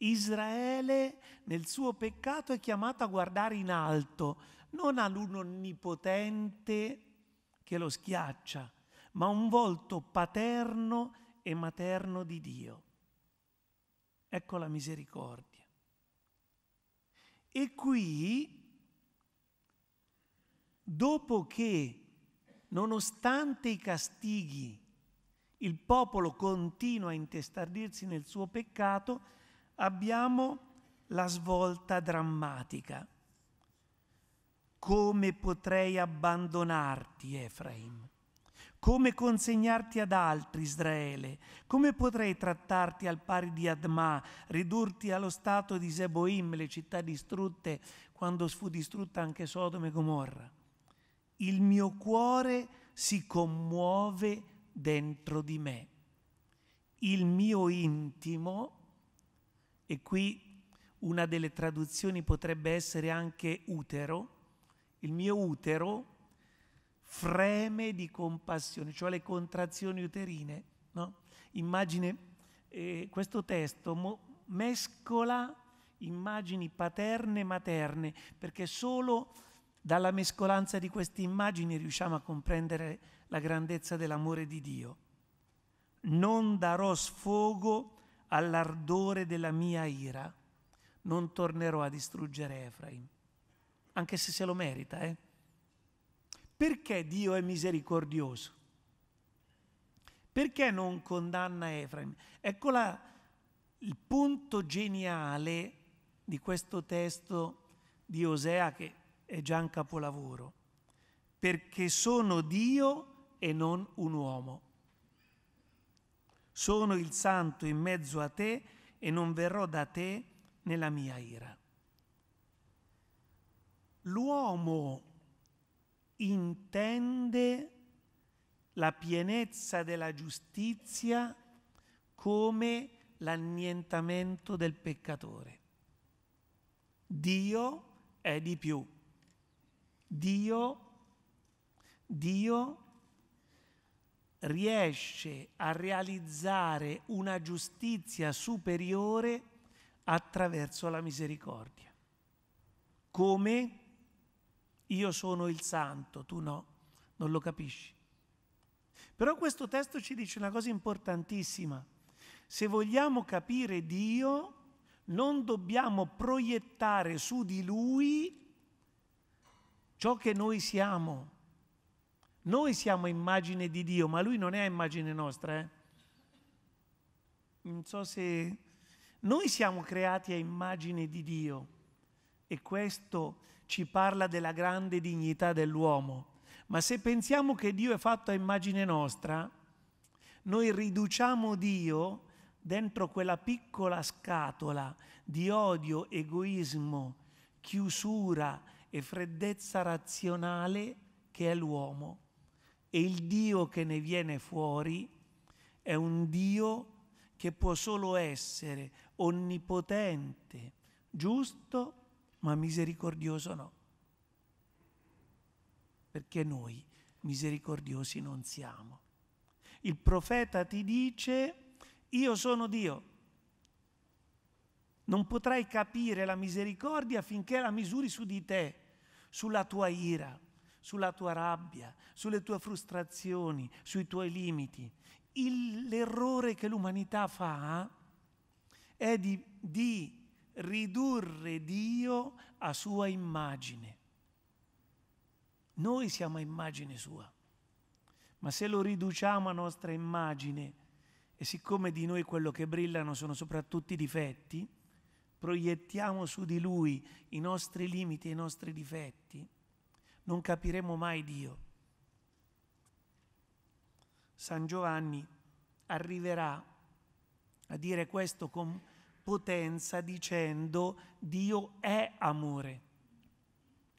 Israele nel suo peccato è chiamato a guardare in alto, non all'onnipotente che lo schiaccia, ma un volto paterno e materno di Dio. Ecco la misericordia. E qui, dopo che, nonostante i castighi, il popolo continua a intestardirsi nel suo peccato, abbiamo la svolta drammatica. Come potrei abbandonarti, Efraim? Come consegnarti ad altri, Israele? Come potrei trattarti al pari di Adma, ridurti allo stato di Zeboim, le città distrutte, quando fu distrutta anche Sodome e Gomorra? Il mio cuore si commuove dentro di me. Il mio intimo, e qui una delle traduzioni potrebbe essere anche utero, il mio utero freme di compassione, cioè le contrazioni uterine. No? Immagine, eh, questo testo mo- mescola immagini paterne e materne, perché solo dalla mescolanza di queste immagini riusciamo a comprendere la grandezza dell'amore di Dio. Non darò sfogo all'ardore della mia ira, non tornerò a distruggere Efraim anche se se lo merita. Eh? Perché Dio è misericordioso? Perché non condanna Efraim? Ecco la, il punto geniale di questo testo di Osea che è già un capolavoro. Perché sono Dio e non un uomo. Sono il santo in mezzo a te e non verrò da te nella mia ira l'uomo intende la pienezza della giustizia come l'annientamento del peccatore. Dio è di più. Dio, Dio riesce a realizzare una giustizia superiore attraverso la misericordia. Come? io sono il santo, tu no, non lo capisci. Però questo testo ci dice una cosa importantissima. Se vogliamo capire Dio, non dobbiamo proiettare su di Lui ciò che noi siamo. Noi siamo immagine di Dio, ma Lui non è immagine nostra. Eh? Non so se... Noi siamo creati a immagine di Dio e questo ci parla della grande dignità dell'uomo, ma se pensiamo che Dio è fatto a immagine nostra, noi riduciamo Dio dentro quella piccola scatola di odio, egoismo, chiusura e freddezza razionale che è l'uomo. E il Dio che ne viene fuori è un Dio che può solo essere onnipotente, giusto ma misericordioso no. Perché noi misericordiosi non siamo. Il profeta ti dice, io sono Dio. Non potrai capire la misericordia finché la misuri su di te, sulla tua ira, sulla tua rabbia, sulle tue frustrazioni, sui tuoi limiti. Il, l'errore che l'umanità fa è di, di ridurre Dio a sua immagine. Noi siamo a immagine sua, ma se lo riduciamo a nostra immagine e siccome di noi quello che brillano sono soprattutto i difetti, proiettiamo su di lui i nostri limiti e i nostri difetti, non capiremo mai Dio. San Giovanni arriverà a dire questo con potenza dicendo Dio è amore,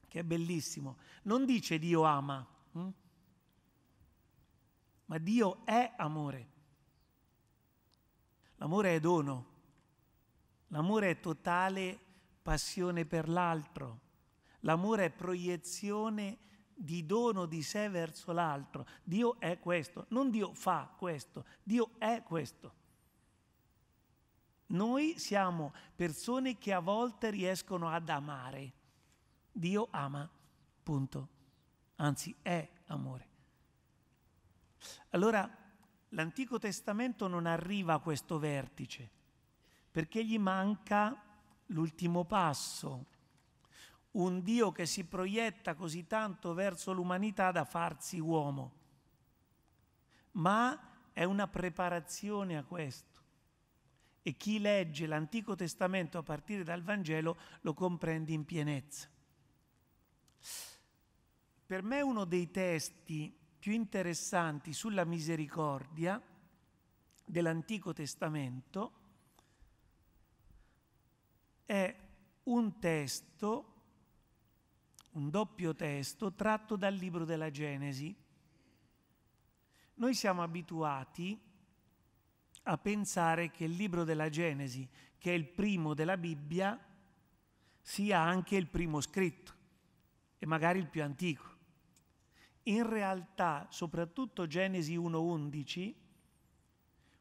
che è bellissimo. Non dice Dio ama, hm? ma Dio è amore. L'amore è dono, l'amore è totale passione per l'altro, l'amore è proiezione di dono di sé verso l'altro. Dio è questo, non Dio fa questo, Dio è questo. Noi siamo persone che a volte riescono ad amare. Dio ama, punto. Anzi, è amore. Allora, l'Antico Testamento non arriva a questo vertice, perché gli manca l'ultimo passo. Un Dio che si proietta così tanto verso l'umanità da farsi uomo. Ma è una preparazione a questo e chi legge l'Antico Testamento a partire dal Vangelo lo comprende in pienezza. Per me uno dei testi più interessanti sulla misericordia dell'Antico Testamento è un testo, un doppio testo tratto dal libro della Genesi. Noi siamo abituati a pensare che il libro della Genesi, che è il primo della Bibbia, sia anche il primo scritto e magari il più antico. In realtà, soprattutto Genesi 1.11,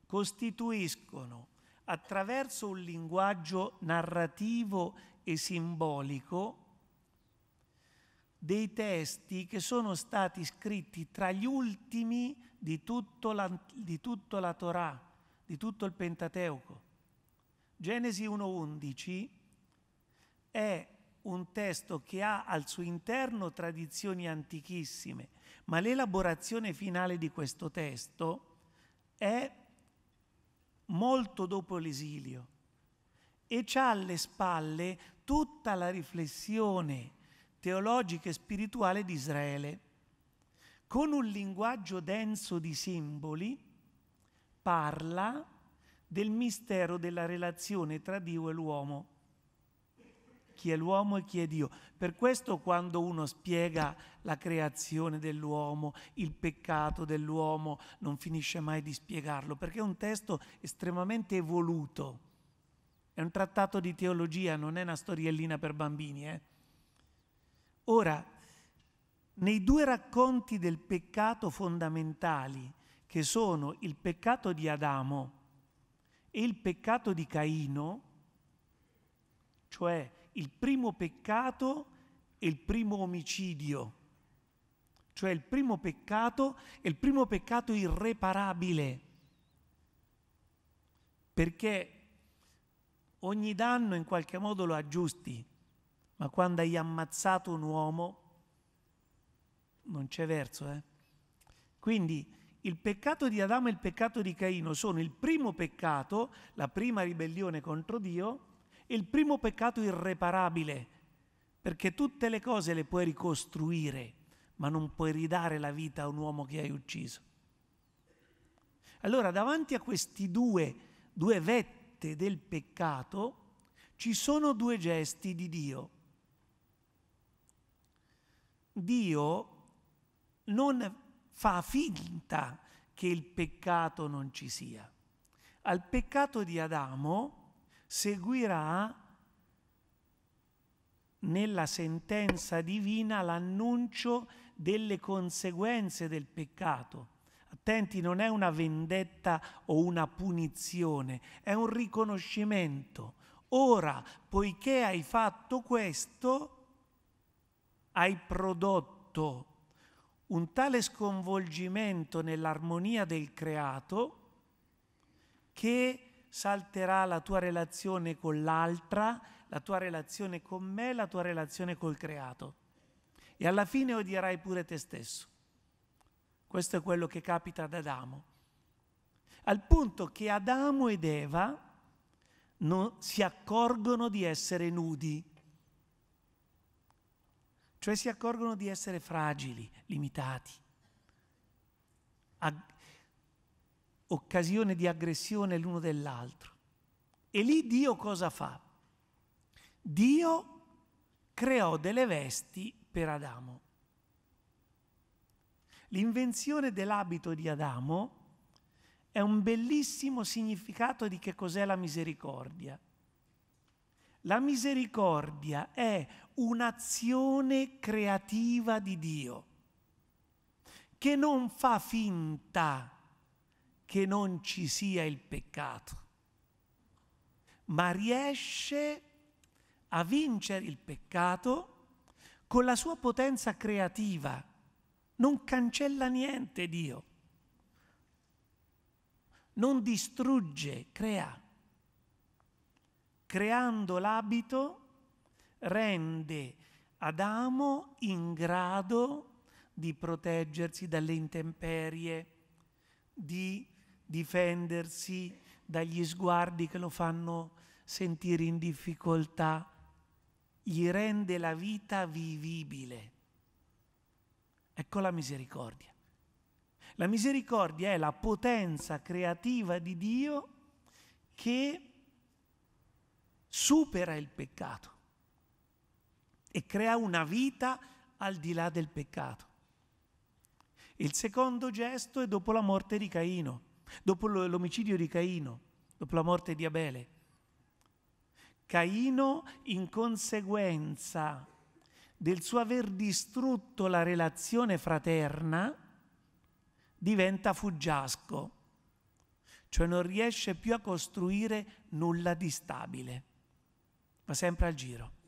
costituiscono attraverso un linguaggio narrativo e simbolico dei testi che sono stati scritti tra gli ultimi di, la, di tutta la Torah di tutto il Pentateuco. Genesi 1.11 è un testo che ha al suo interno tradizioni antichissime, ma l'elaborazione finale di questo testo è molto dopo l'esilio e ha alle spalle tutta la riflessione teologica e spirituale di Israele, con un linguaggio denso di simboli parla del mistero della relazione tra Dio e l'uomo. Chi è l'uomo e chi è Dio. Per questo quando uno spiega la creazione dell'uomo, il peccato dell'uomo, non finisce mai di spiegarlo, perché è un testo estremamente evoluto. È un trattato di teologia, non è una storiellina per bambini. Eh? Ora, nei due racconti del peccato fondamentali, che sono il peccato di Adamo e il peccato di Caino, cioè il primo peccato e il primo omicidio, cioè il primo peccato e il primo peccato irreparabile, perché ogni danno in qualche modo lo aggiusti, ma quando hai ammazzato un uomo non c'è verso. Eh? Quindi il peccato di Adamo e il peccato di Caino sono il primo peccato, la prima ribellione contro Dio, e il primo peccato irreparabile, perché tutte le cose le puoi ricostruire, ma non puoi ridare la vita a un uomo che hai ucciso. Allora, davanti a queste due, due vette del peccato, ci sono due gesti di Dio. Dio non fa finta che il peccato non ci sia. Al peccato di Adamo seguirà nella sentenza divina l'annuncio delle conseguenze del peccato. Attenti, non è una vendetta o una punizione, è un riconoscimento. Ora, poiché hai fatto questo, hai prodotto un tale sconvolgimento nell'armonia del creato che salterà la tua relazione con l'altra, la tua relazione con me, la tua relazione col creato. E alla fine odierai pure te stesso. Questo è quello che capita ad Adamo. Al punto che Adamo ed Eva non si accorgono di essere nudi cioè si accorgono di essere fragili, limitati. Ag- occasione di aggressione l'uno dell'altro. E lì Dio cosa fa? Dio creò delle vesti per Adamo. L'invenzione dell'abito di Adamo è un bellissimo significato di che cos'è la misericordia. La misericordia è un'azione creativa di Dio che non fa finta che non ci sia il peccato, ma riesce a vincere il peccato con la sua potenza creativa. Non cancella niente Dio, non distrugge, crea, creando l'abito rende Adamo in grado di proteggersi dalle intemperie, di difendersi dagli sguardi che lo fanno sentire in difficoltà, gli rende la vita vivibile. Ecco la misericordia. La misericordia è la potenza creativa di Dio che supera il peccato e crea una vita al di là del peccato. Il secondo gesto è dopo la morte di Caino, dopo l'omicidio di Caino, dopo la morte di Abele. Caino, in conseguenza del suo aver distrutto la relazione fraterna, diventa fuggiasco, cioè non riesce più a costruire nulla di stabile, ma sempre al giro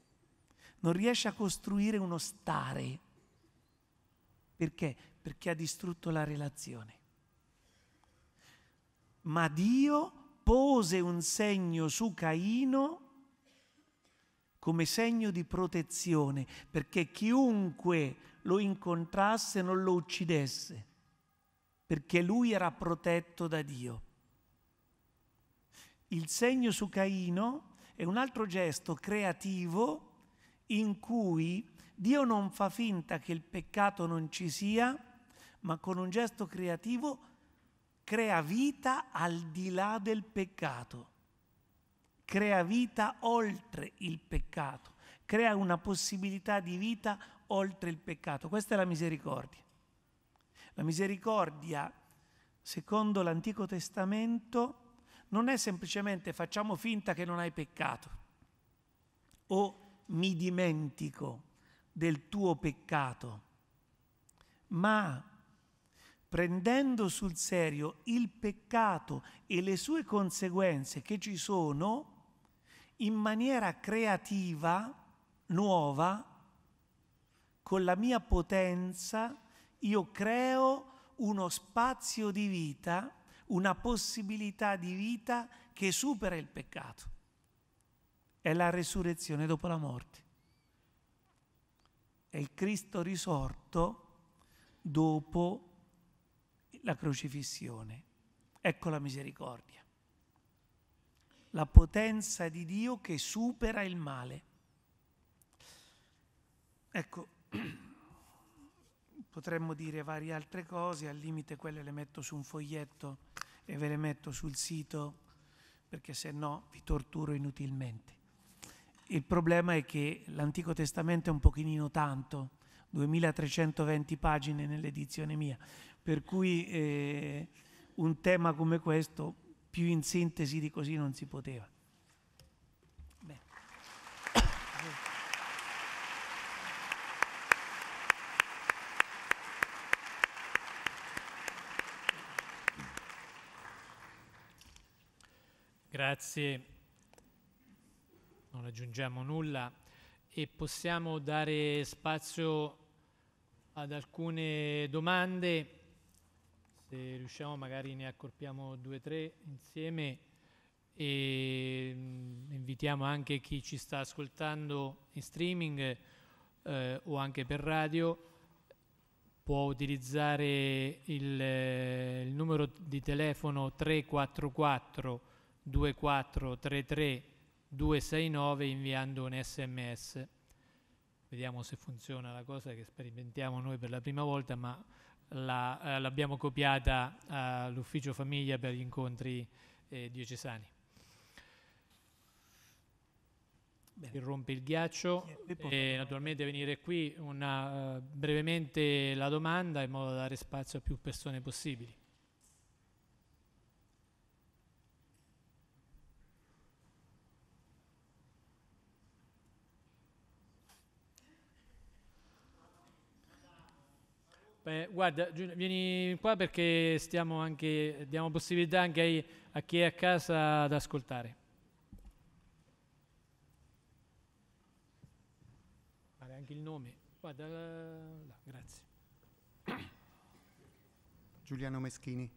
non riesce a costruire uno stare. Perché? Perché ha distrutto la relazione. Ma Dio pose un segno su Caino come segno di protezione, perché chiunque lo incontrasse non lo uccidesse, perché lui era protetto da Dio. Il segno su Caino è un altro gesto creativo in cui Dio non fa finta che il peccato non ci sia, ma con un gesto creativo crea vita al di là del peccato, crea vita oltre il peccato, crea una possibilità di vita oltre il peccato. Questa è la misericordia. La misericordia, secondo l'Antico Testamento, non è semplicemente facciamo finta che non hai peccato o mi dimentico del tuo peccato, ma prendendo sul serio il peccato e le sue conseguenze che ci sono, in maniera creativa, nuova, con la mia potenza, io creo uno spazio di vita, una possibilità di vita che supera il peccato è la resurrezione dopo la morte. È il Cristo risorto dopo la crocifissione. Ecco la misericordia. La potenza di Dio che supera il male. Ecco, potremmo dire varie altre cose, al limite quelle le metto su un foglietto e ve le metto sul sito, perché se no vi torturo inutilmente. Il problema è che l'Antico Testamento è un pochino tanto, 2320 pagine nell'edizione mia, per cui eh, un tema come questo più in sintesi di così non si poteva. Grazie non aggiungiamo nulla e possiamo dare spazio ad alcune domande, se riusciamo magari ne accorpiamo due o tre insieme e mm, invitiamo anche chi ci sta ascoltando in streaming eh, o anche per radio, può utilizzare il, il numero di telefono 344 2433 269 inviando un sms. Vediamo se funziona la cosa che sperimentiamo noi per la prima volta, ma la, eh, l'abbiamo copiata eh, all'ufficio famiglia per gli incontri eh, diocesani. Bene. rompe il ghiaccio e naturalmente venire qui una, eh, brevemente la domanda in modo da dare spazio a più persone possibili. Beh, guarda, vieni qua perché anche, diamo possibilità anche ai, a chi è a casa ad ascoltare. Vale anche il nome. Guarda, là, grazie. Giuliano Meschini.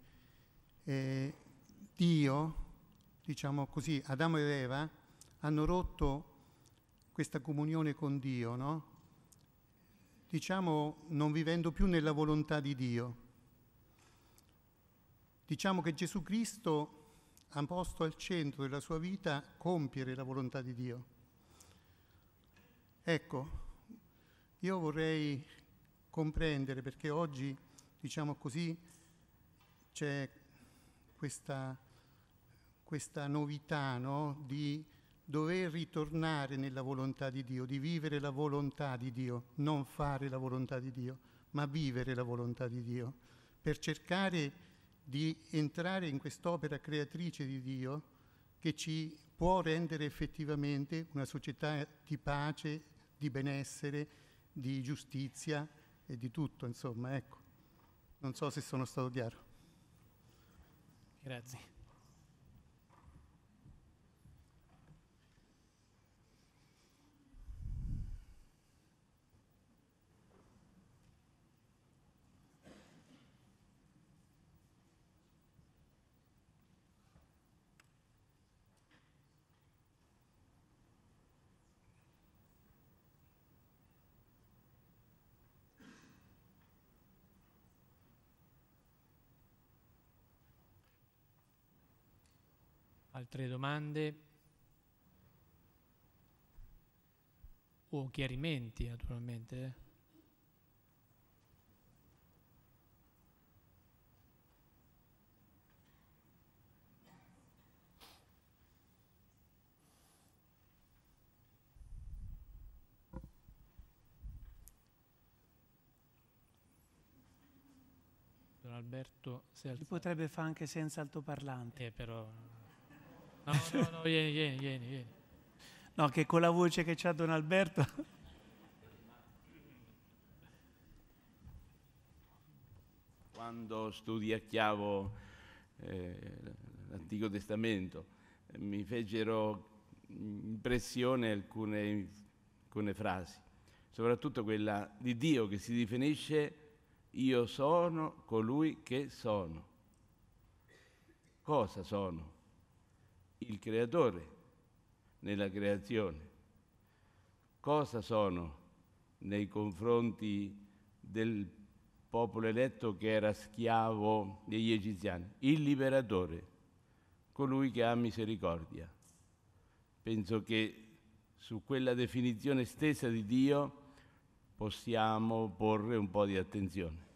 Eh, Dio, diciamo così, Adamo ed Eva hanno rotto questa comunione con Dio, no? diciamo non vivendo più nella volontà di Dio. Diciamo che Gesù Cristo ha posto al centro della sua vita compiere la volontà di Dio. Ecco, io vorrei comprendere perché oggi, diciamo così, c'è questa, questa novità no? di dover ritornare nella volontà di Dio, di vivere la volontà di Dio, non fare la volontà di Dio, ma vivere la volontà di Dio, per cercare di entrare in quest'opera creatrice di Dio che ci può rendere effettivamente una società di pace, di benessere, di giustizia e di tutto, insomma, ecco. Non so se sono stato chiaro. Grazie. Altre domande o chiarimenti naturalmente? Eh. Alberto si potrebbe fare anche senza altoparlante. Eh, però No, no, vieni, vieni, vieni, vieni. No, che con la voce che c'ha Don Alberto... Quando studiacchiavo eh, l'Antico Testamento mi fecero impressione alcune, alcune frasi, soprattutto quella di Dio che si definisce io sono colui che sono. Cosa sono? il creatore nella creazione. Cosa sono nei confronti del popolo eletto che era schiavo degli egiziani? Il liberatore, colui che ha misericordia. Penso che su quella definizione stessa di Dio possiamo porre un po' di attenzione.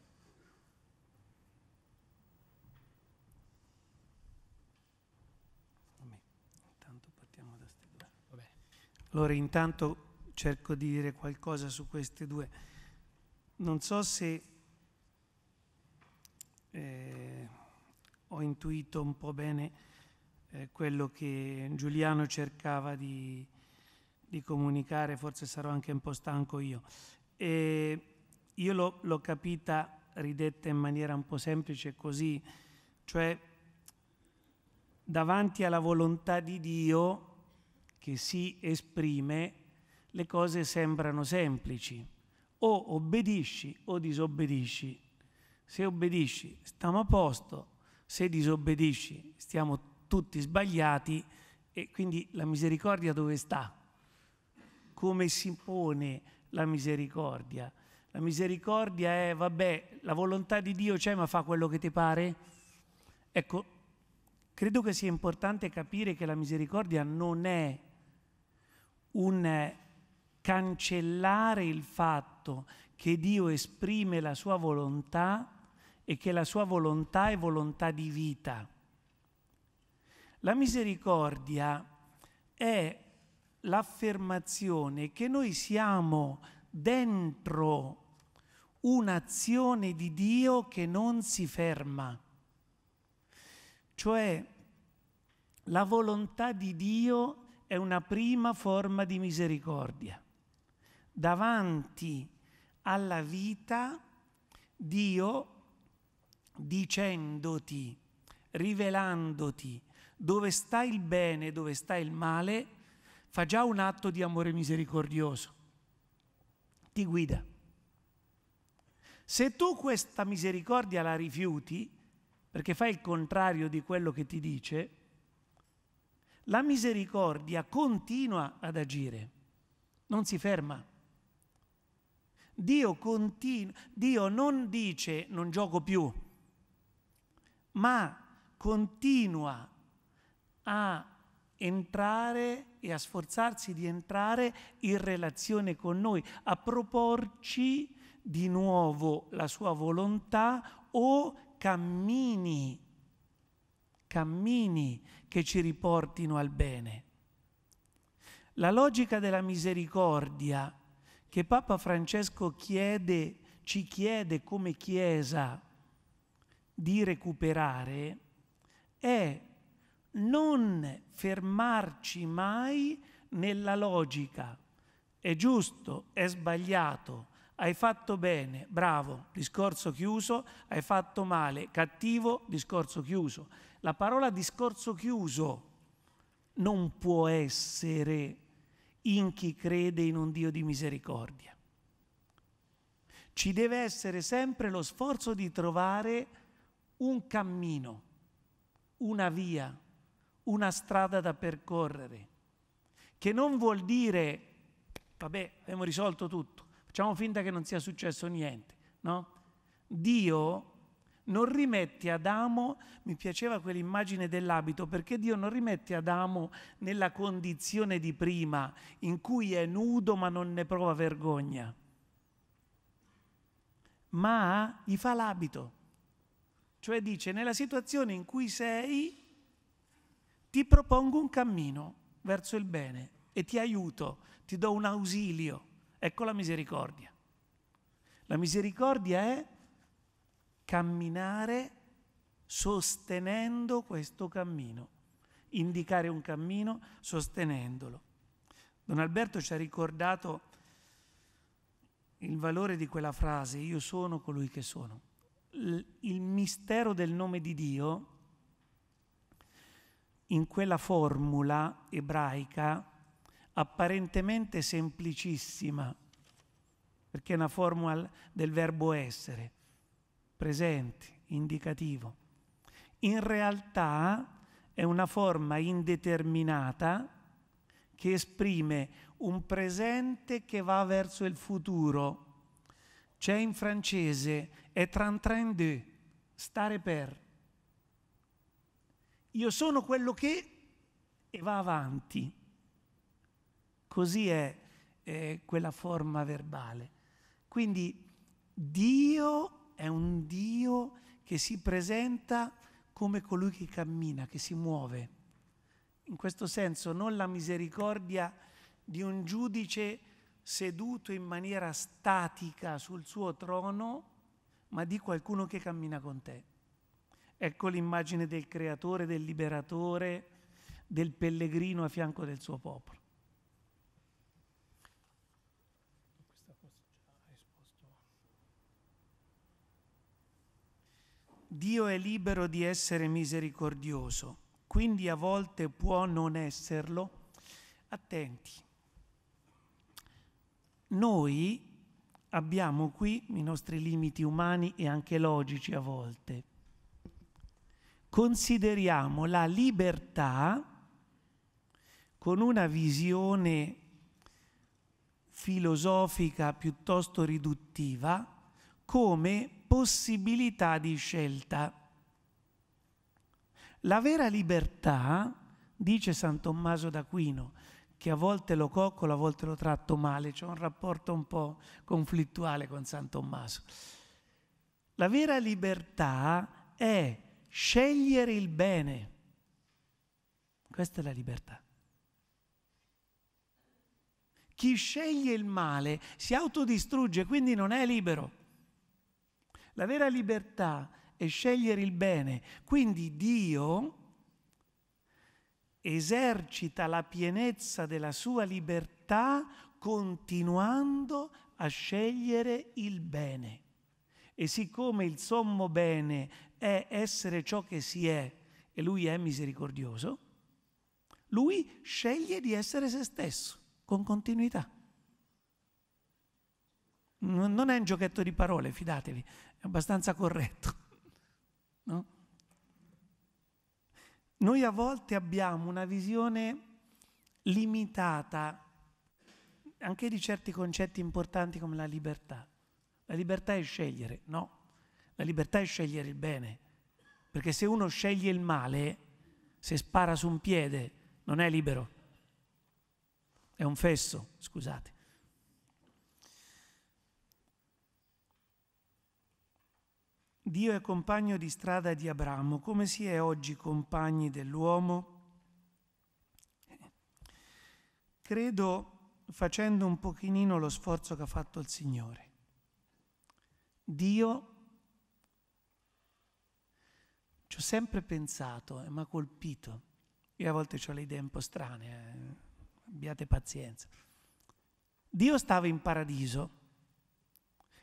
Allora intanto cerco di dire qualcosa su queste due. Non so se eh, ho intuito un po' bene eh, quello che Giuliano cercava di, di, comunicare, forse sarò anche un po' stanco io. E io l'ho, l'ho capita ridetta in maniera un po' semplice così, cioè davanti alla volontà di Dio che si esprime, le cose sembrano semplici. O obbedisci o disobbedisci. Se obbedisci stiamo a posto, se disobbedisci stiamo tutti sbagliati e quindi la misericordia dove sta? Come si pone la misericordia? La misericordia è, vabbè, la volontà di Dio c'è ma fa quello che ti pare? Ecco, credo che sia importante capire che la misericordia non è un eh, cancellare il fatto che Dio esprime la sua volontà e che la sua volontà è volontà di vita. La misericordia è l'affermazione che noi siamo dentro un'azione di Dio che non si ferma. Cioè la volontà di Dio è una prima forma di misericordia. Davanti alla vita Dio dicendoti, rivelandoti dove sta il bene e dove sta il male, fa già un atto di amore misericordioso. Ti guida. Se tu questa misericordia la rifiuti, perché fai il contrario di quello che ti dice, la misericordia continua ad agire, non si ferma. Dio, continu- Dio non dice non gioco più, ma continua a entrare e a sforzarsi di entrare in relazione con noi, a proporci di nuovo la sua volontà o cammini, cammini che ci riportino al bene. La logica della misericordia che Papa Francesco chiede, ci chiede come Chiesa di recuperare è non fermarci mai nella logica. È giusto, è sbagliato, hai fatto bene, bravo, discorso chiuso, hai fatto male, cattivo, discorso chiuso la parola discorso chiuso non può essere in chi crede in un Dio di misericordia. Ci deve essere sempre lo sforzo di trovare un cammino, una via, una strada da percorrere, che non vuol dire, vabbè, abbiamo risolto tutto, facciamo finta che non sia successo niente, no? Dio non rimette Adamo, mi piaceva quell'immagine dell'abito, perché Dio non rimette Adamo nella condizione di prima, in cui è nudo ma non ne prova vergogna, ma gli fa l'abito. Cioè dice, nella situazione in cui sei, ti propongo un cammino verso il bene e ti aiuto, ti do un ausilio. Ecco la misericordia. La misericordia è camminare sostenendo questo cammino, indicare un cammino sostenendolo. Don Alberto ci ha ricordato il valore di quella frase, io sono colui che sono. il mistero del nome di Dio in quella formula ebraica apparentemente semplicissima, perché è una formula del verbo essere, presenti, indicativo. In realtà è una forma indeterminata che esprime un presente che va verso il futuro. C'è in francese è tran train de, stare per. Io sono quello che e va avanti. Così è eh, quella forma verbale. Quindi Dio è un Dio che si presenta come colui che cammina, che si muove. In questo senso non la misericordia di un giudice seduto in maniera statica sul suo trono, ma di qualcuno che cammina con te. Ecco l'immagine del creatore, del liberatore, del pellegrino a fianco del suo popolo. Dio è libero di essere misericordioso, quindi a volte può non esserlo. Attenti. Noi abbiamo qui i nostri limiti umani e anche logici a volte. Consideriamo la libertà con una visione filosofica piuttosto riduttiva come possibilità di scelta. La vera libertà, dice San Tommaso d'Aquino, che a volte lo coccolo, a volte lo tratto male, c'è un rapporto un po' conflittuale con San Tommaso. La vera libertà è scegliere il bene. Questa è la libertà. Chi sceglie il male si autodistrugge, quindi non è libero. La vera libertà è scegliere il bene. Quindi Dio esercita la pienezza della sua libertà continuando a scegliere il bene. E siccome il sommo bene è essere ciò che si è e lui è misericordioso, lui sceglie di essere se stesso con continuità. Non è un giochetto di parole, fidatevi, è abbastanza corretto. No? Noi a volte abbiamo una visione limitata anche di certi concetti importanti come la libertà. La libertà è scegliere, no? La libertà è scegliere il bene, perché se uno sceglie il male, se spara su un piede, non è libero, è un fesso, scusate. Dio è compagno di strada di Abramo, come si è oggi compagni dell'uomo? Credo facendo un pochino lo sforzo che ha fatto il Signore. Dio, ci ho sempre pensato, eh, mi ha colpito, io a volte ho le idee un po' strane, eh. abbiate pazienza. Dio stava in paradiso,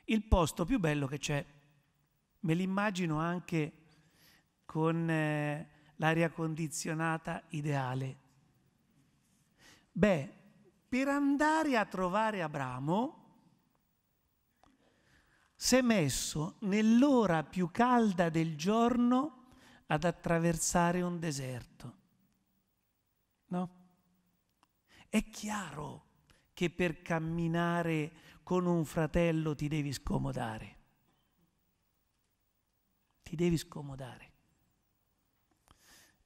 il posto più bello che c'è Me l'immagino anche con eh, l'aria condizionata ideale. Beh, per andare a trovare Abramo, si è messo nell'ora più calda del giorno ad attraversare un deserto. No? È chiaro che per camminare con un fratello ti devi scomodare ti devi scomodare.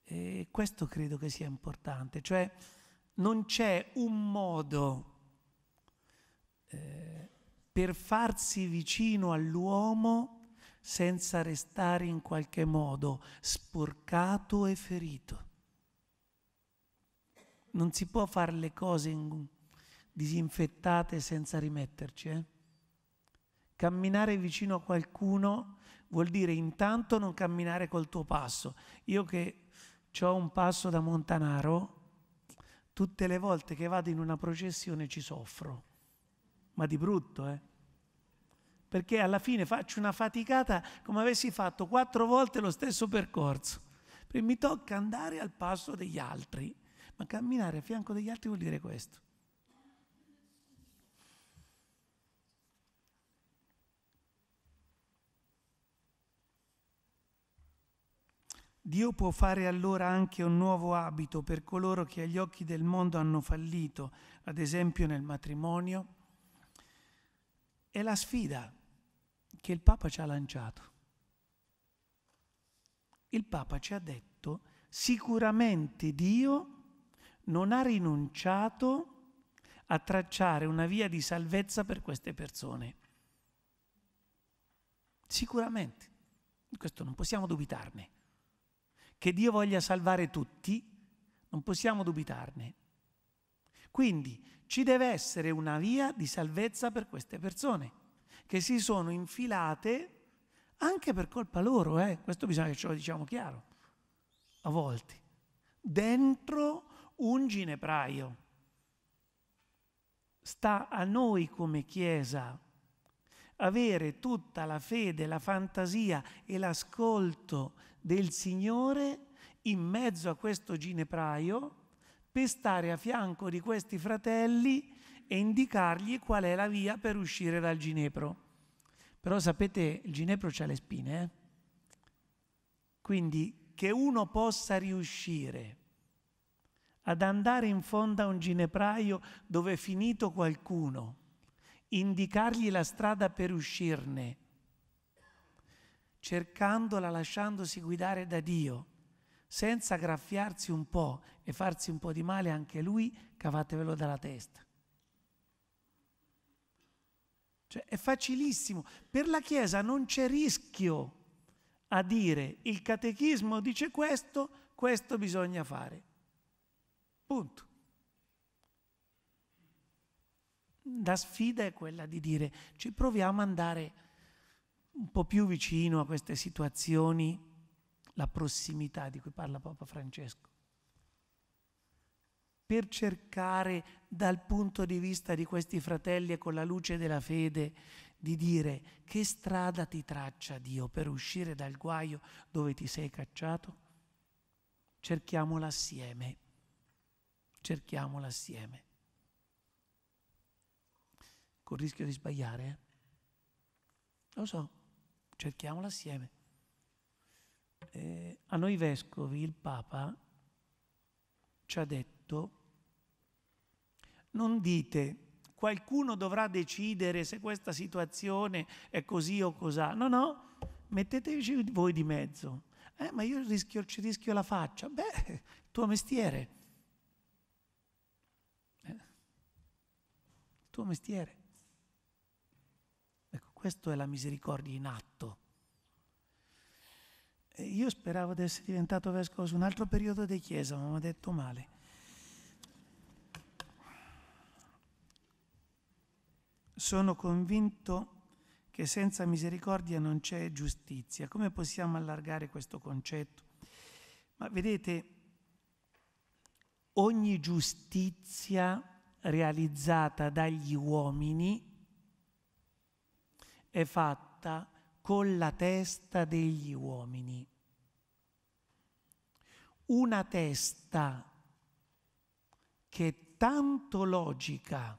E questo credo che sia importante, cioè non c'è un modo eh, per farsi vicino all'uomo senza restare in qualche modo sporcato e ferito. Non si può fare le cose in, disinfettate senza rimetterci. Eh? Camminare vicino a qualcuno vuol dire intanto non camminare col tuo passo. Io che ho un passo da Montanaro, tutte le volte che vado in una processione ci soffro, ma di brutto, eh? Perché alla fine faccio una faticata come avessi fatto quattro volte lo stesso percorso. Perché mi tocca andare al passo degli altri, ma camminare a fianco degli altri vuol dire questo. Dio può fare allora anche un nuovo abito per coloro che agli occhi del mondo hanno fallito, ad esempio nel matrimonio. È la sfida che il Papa ci ha lanciato. Il Papa ci ha detto, sicuramente Dio non ha rinunciato a tracciare una via di salvezza per queste persone. Sicuramente, questo non possiamo dubitarne che Dio voglia salvare tutti, non possiamo dubitarne. Quindi ci deve essere una via di salvezza per queste persone che si sono infilate anche per colpa loro, eh? questo bisogna che ce lo diciamo chiaro, a volte, dentro un ginepraio. Sta a noi come Chiesa avere tutta la fede, la fantasia e l'ascolto del Signore in mezzo a questo ginepraio per stare a fianco di questi fratelli e indicargli qual è la via per uscire dal ginepro. Però sapete, il ginepro ha le spine, eh? quindi che uno possa riuscire ad andare in fondo a un ginepraio dove è finito qualcuno, indicargli la strada per uscirne cercandola, lasciandosi guidare da Dio, senza graffiarsi un po' e farsi un po' di male anche lui, cavatevelo dalla testa. Cioè, è facilissimo. Per la Chiesa non c'è rischio a dire il catechismo dice questo, questo bisogna fare. Punto. La sfida è quella di dire ci proviamo ad andare un po' più vicino a queste situazioni la prossimità di cui parla Papa Francesco. Per cercare dal punto di vista di questi fratelli e con la luce della fede di dire che strada ti traccia Dio per uscire dal guaio dove ti sei cacciato? Cerchiamola assieme, cerchiamola assieme. Con il rischio di sbagliare, eh? lo so cerchiamolo assieme. Eh, a noi vescovi il Papa ci ha detto, non dite qualcuno dovrà decidere se questa situazione è così o cos'ha, no, no, mettetevi voi di mezzo. Eh, ma io rischio, ci rischio la faccia. Beh, il tuo mestiere. Eh, tuo mestiere. Questa è la misericordia in atto. Io speravo di essere diventato vescovo su un altro periodo di chiesa, ma mi ha detto male. Sono convinto che senza misericordia non c'è giustizia. Come possiamo allargare questo concetto? Ma vedete, ogni giustizia realizzata dagli uomini è fatta con la testa degli uomini. Una testa che è tanto logica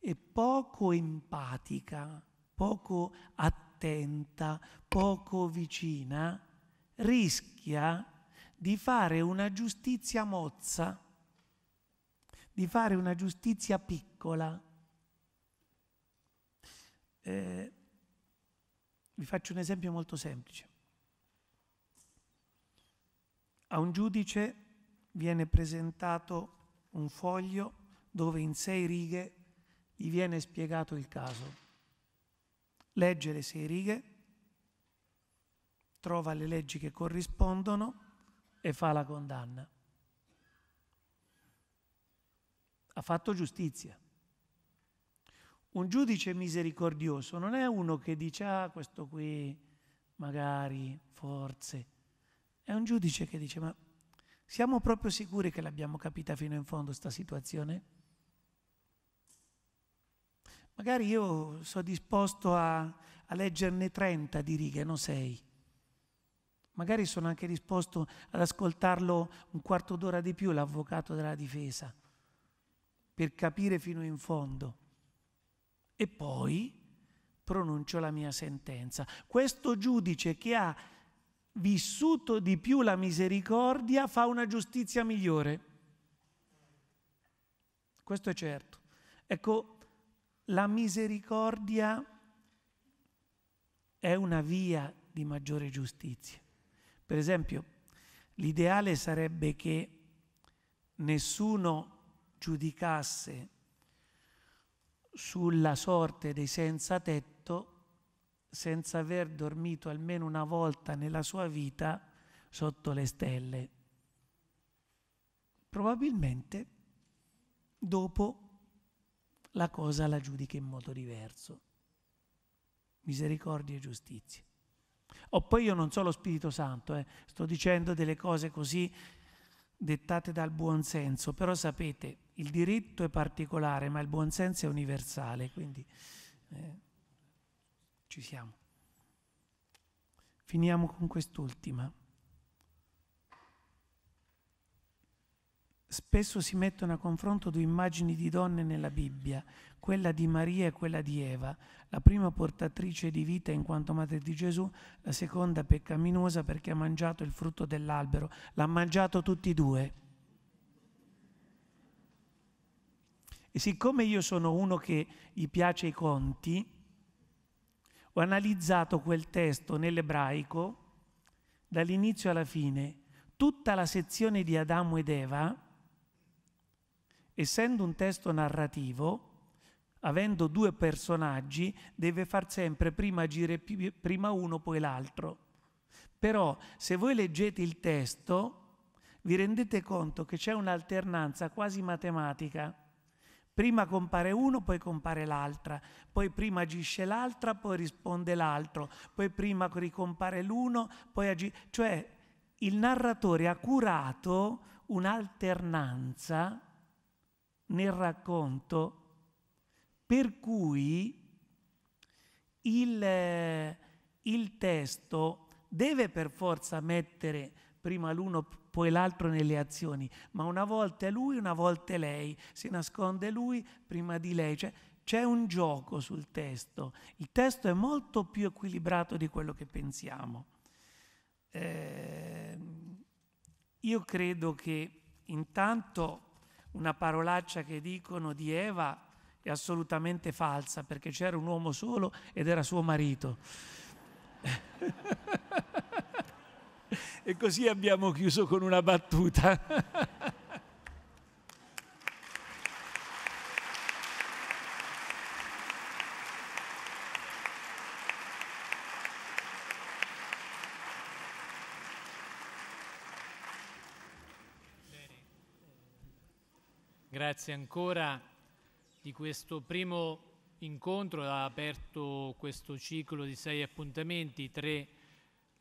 e poco empatica, poco attenta, poco vicina, rischia di fare una giustizia mozza, di fare una giustizia piccola eh, vi faccio un esempio molto semplice. A un giudice viene presentato un foglio dove in sei righe gli viene spiegato il caso. Legge le sei righe, trova le leggi che corrispondono e fa la condanna. Ha fatto giustizia. Un giudice misericordioso non è uno che dice ah questo qui magari, forse. È un giudice che dice ma siamo proprio sicuri che l'abbiamo capita fino in fondo sta situazione? Magari io sono disposto a, a leggerne 30 di righe, non 6. Magari sono anche disposto ad ascoltarlo un quarto d'ora di più l'avvocato della difesa per capire fino in fondo e poi pronuncio la mia sentenza. Questo giudice che ha vissuto di più la misericordia fa una giustizia migliore. Questo è certo. Ecco, la misericordia è una via di maggiore giustizia. Per esempio, l'ideale sarebbe che nessuno giudicasse sulla sorte dei senza tetto senza aver dormito almeno una volta nella sua vita sotto le stelle. Probabilmente dopo la cosa la giudica in modo diverso. Misericordia e giustizia. O oh, poi io non so lo Spirito Santo, eh, sto dicendo delle cose così dettate dal buon senso, però sapete, il diritto è particolare, ma il buonsenso è universale, quindi eh, ci siamo. Finiamo con quest'ultima. Spesso si mettono a confronto due immagini di donne nella Bibbia, quella di Maria e quella di Eva, la prima portatrice di vita in quanto madre di Gesù, la seconda peccaminosa perché ha mangiato il frutto dell'albero. L'ha mangiato tutti e due. E siccome io sono uno che gli piace i conti, ho analizzato quel testo nell'ebraico dall'inizio alla fine, tutta la sezione di Adamo ed Eva, essendo un testo narrativo, avendo due personaggi, deve far sempre prima agire prima uno, poi l'altro. Però se voi leggete il testo, vi rendete conto che c'è un'alternanza quasi matematica Prima compare uno, poi compare l'altra, poi prima agisce l'altra, poi risponde l'altro, poi prima ricompare l'uno, poi agisce... Cioè il narratore ha curato un'alternanza nel racconto per cui il, eh, il testo deve per forza mettere prima l'uno poi l'altro nelle azioni, ma una volta è lui, una volta è lei, si nasconde lui prima di lei, cioè c'è un gioco sul testo, il testo è molto più equilibrato di quello che pensiamo. Eh, io credo che intanto una parolaccia che dicono di Eva è assolutamente falsa perché c'era un uomo solo ed era suo marito. E così abbiamo chiuso con una battuta. Grazie ancora di questo primo incontro, ha aperto questo ciclo di sei appuntamenti, tre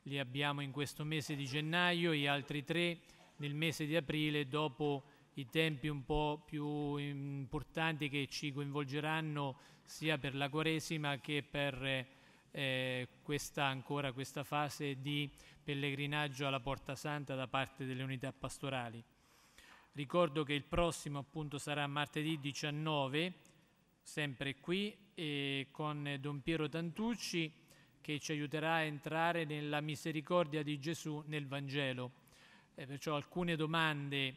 li abbiamo in questo mese di gennaio e altri tre nel mese di aprile dopo i tempi un po' più importanti che ci coinvolgeranno sia per la Quaresima che per eh, questa, ancora questa fase di pellegrinaggio alla Porta Santa da parte delle unità pastorali. Ricordo che il prossimo appunto sarà martedì 19, sempre qui, con Don Piero Tantucci che ci aiuterà a entrare nella misericordia di Gesù nel Vangelo. Eh, perciò alcune domande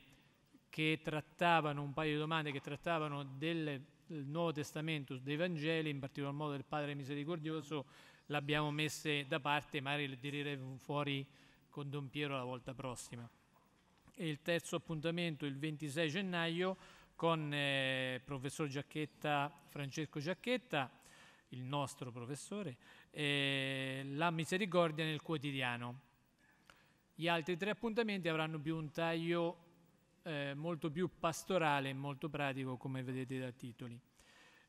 che trattavano, un paio di domande che trattavano del, del Nuovo Testamento, dei Vangeli, in particolar modo del Padre Misericordioso, le abbiamo messe da parte, magari le diremo fuori con Don Piero la volta prossima. E il terzo appuntamento, il 26 gennaio, con eh, professor Giacchetta, Francesco Giacchetta, il nostro professore, eh, la misericordia nel quotidiano. Gli altri tre appuntamenti avranno più un taglio eh, molto più pastorale e molto pratico, come vedete da titoli.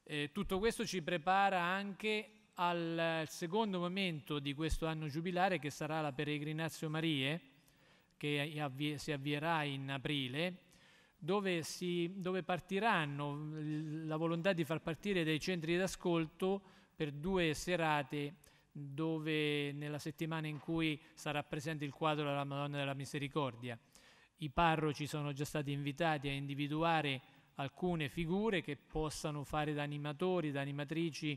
Eh, tutto questo ci prepara anche al secondo momento di questo anno giubilare, che sarà la Peregrinazio Marie, che avvie, si avvierà in aprile, dove, si, dove partiranno la volontà di far partire dei centri d'ascolto per due serate dove nella settimana in cui sarà presente il quadro della Madonna della Misericordia. I parroci sono già stati invitati a individuare alcune figure che possano fare da animatori, da animatrici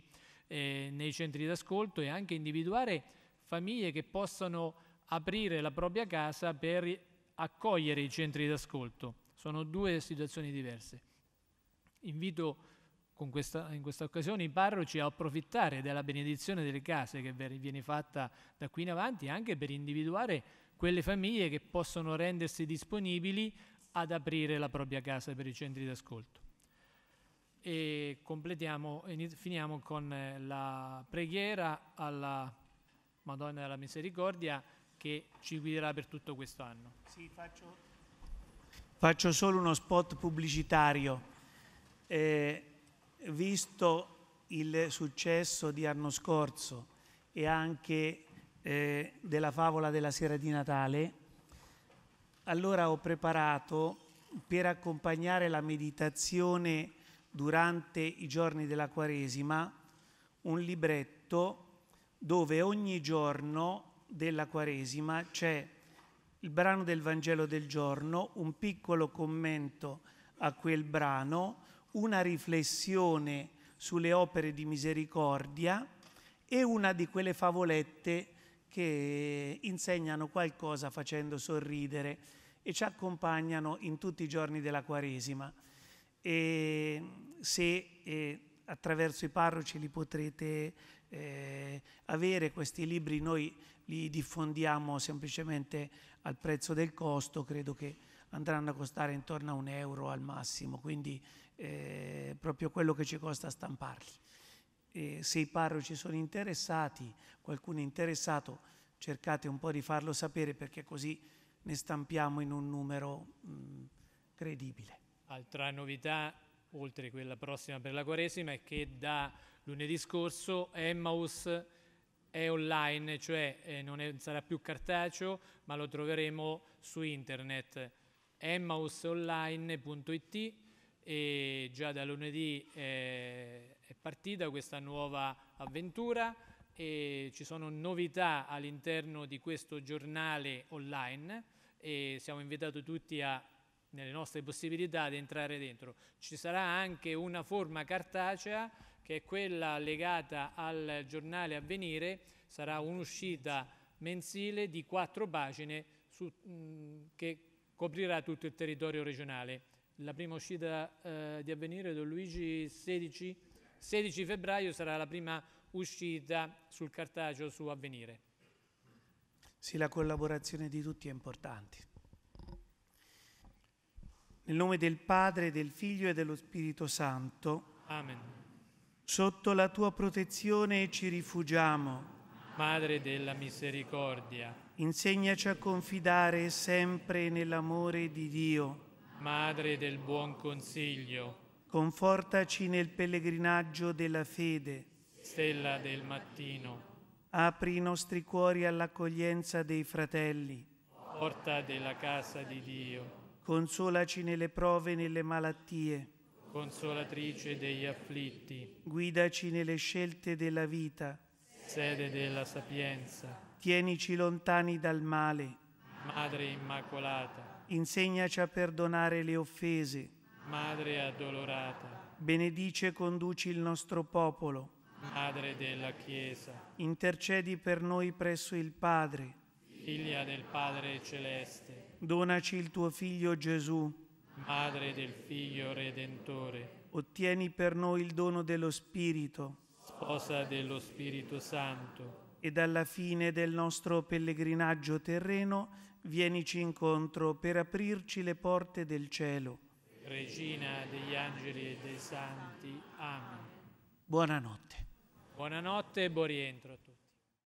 eh, nei centri d'ascolto e anche individuare famiglie che possano aprire la propria casa per accogliere i centri d'ascolto. Sono due situazioni diverse. Invito questa, in questa occasione i parroci a approfittare della benedizione delle case che viene fatta da qui in avanti anche per individuare quelle famiglie che possono rendersi disponibili ad aprire la propria casa per i centri d'ascolto. E completiamo, finiamo con eh, la preghiera alla Madonna della Misericordia che ci guiderà per tutto quest'anno. Sì, faccio... faccio solo uno spot pubblicitario. Eh visto il successo di anno scorso e anche eh, della favola della sera di Natale, allora ho preparato per accompagnare la meditazione durante i giorni della Quaresima un libretto dove ogni giorno della Quaresima c'è il brano del Vangelo del giorno, un piccolo commento a quel brano, una riflessione sulle opere di misericordia e una di quelle favolette che insegnano qualcosa facendo sorridere e ci accompagnano in tutti i giorni della Quaresima. E se eh, attraverso i parroci li potrete eh, avere questi libri, noi li diffondiamo semplicemente al prezzo del costo, credo che andranno a costare intorno a un euro al massimo, quindi eh, proprio quello che ci costa stamparli. E se i parroci sono interessati, qualcuno è interessato, cercate un po' di farlo sapere perché così ne stampiamo in un numero mh, mm, credibile. Altra novità, oltre quella prossima per la Quaresima, è che da lunedì scorso Emmaus è online, cioè eh, non è, sarà più cartaceo, ma lo troveremo su internet emmausonline.it e già da lunedì eh, è partita questa nuova avventura e ci sono novità all'interno di questo giornale online e siamo invitati tutti a nelle nostre possibilità di entrare dentro. Ci sarà anche una forma cartacea che è quella legata al giornale Avvenire, sarà un'uscita mensile di quattro pagine su, mh, mm, che coprirà tutto il territorio regionale. La prima uscita eh, di avvenire, Don Luigi, 16, 16 febbraio sarà la prima uscita sul cartaceo su avvenire. Sì, la collaborazione di tutti è importante. Nel nome del Padre, del Figlio e dello Spirito Santo. Amen. Sotto la tua protezione ci rifugiamo. Madre della misericordia Insegnaci a confidare sempre nell'amore di Dio. Madre del buon consiglio. Confortaci nel pellegrinaggio della fede. Stella del mattino. Apri i nostri cuori all'accoglienza dei fratelli. Porta della casa di Dio. Consolaci nelle prove e nelle malattie. Consolatrice degli afflitti. Guidaci nelle scelte della vita. Sede della sapienza tienici lontani dal male. Madre Immacolata, insegnaci a perdonare le offese. Madre addolorata, benedice e conduci il nostro popolo. Madre della Chiesa, intercedi per noi presso il Padre. Figlia del Padre Celeste, donaci il tuo Figlio Gesù. Madre del Figlio Redentore, ottieni per noi il dono dello Spirito. Sposa dello Spirito Santo ed alla fine del nostro pellegrinaggio terreno vienici incontro per aprirci le porte del cielo. Regina degli angeli e dei santi, amen. Buonanotte. Buonanotte e buon rientro a tutti.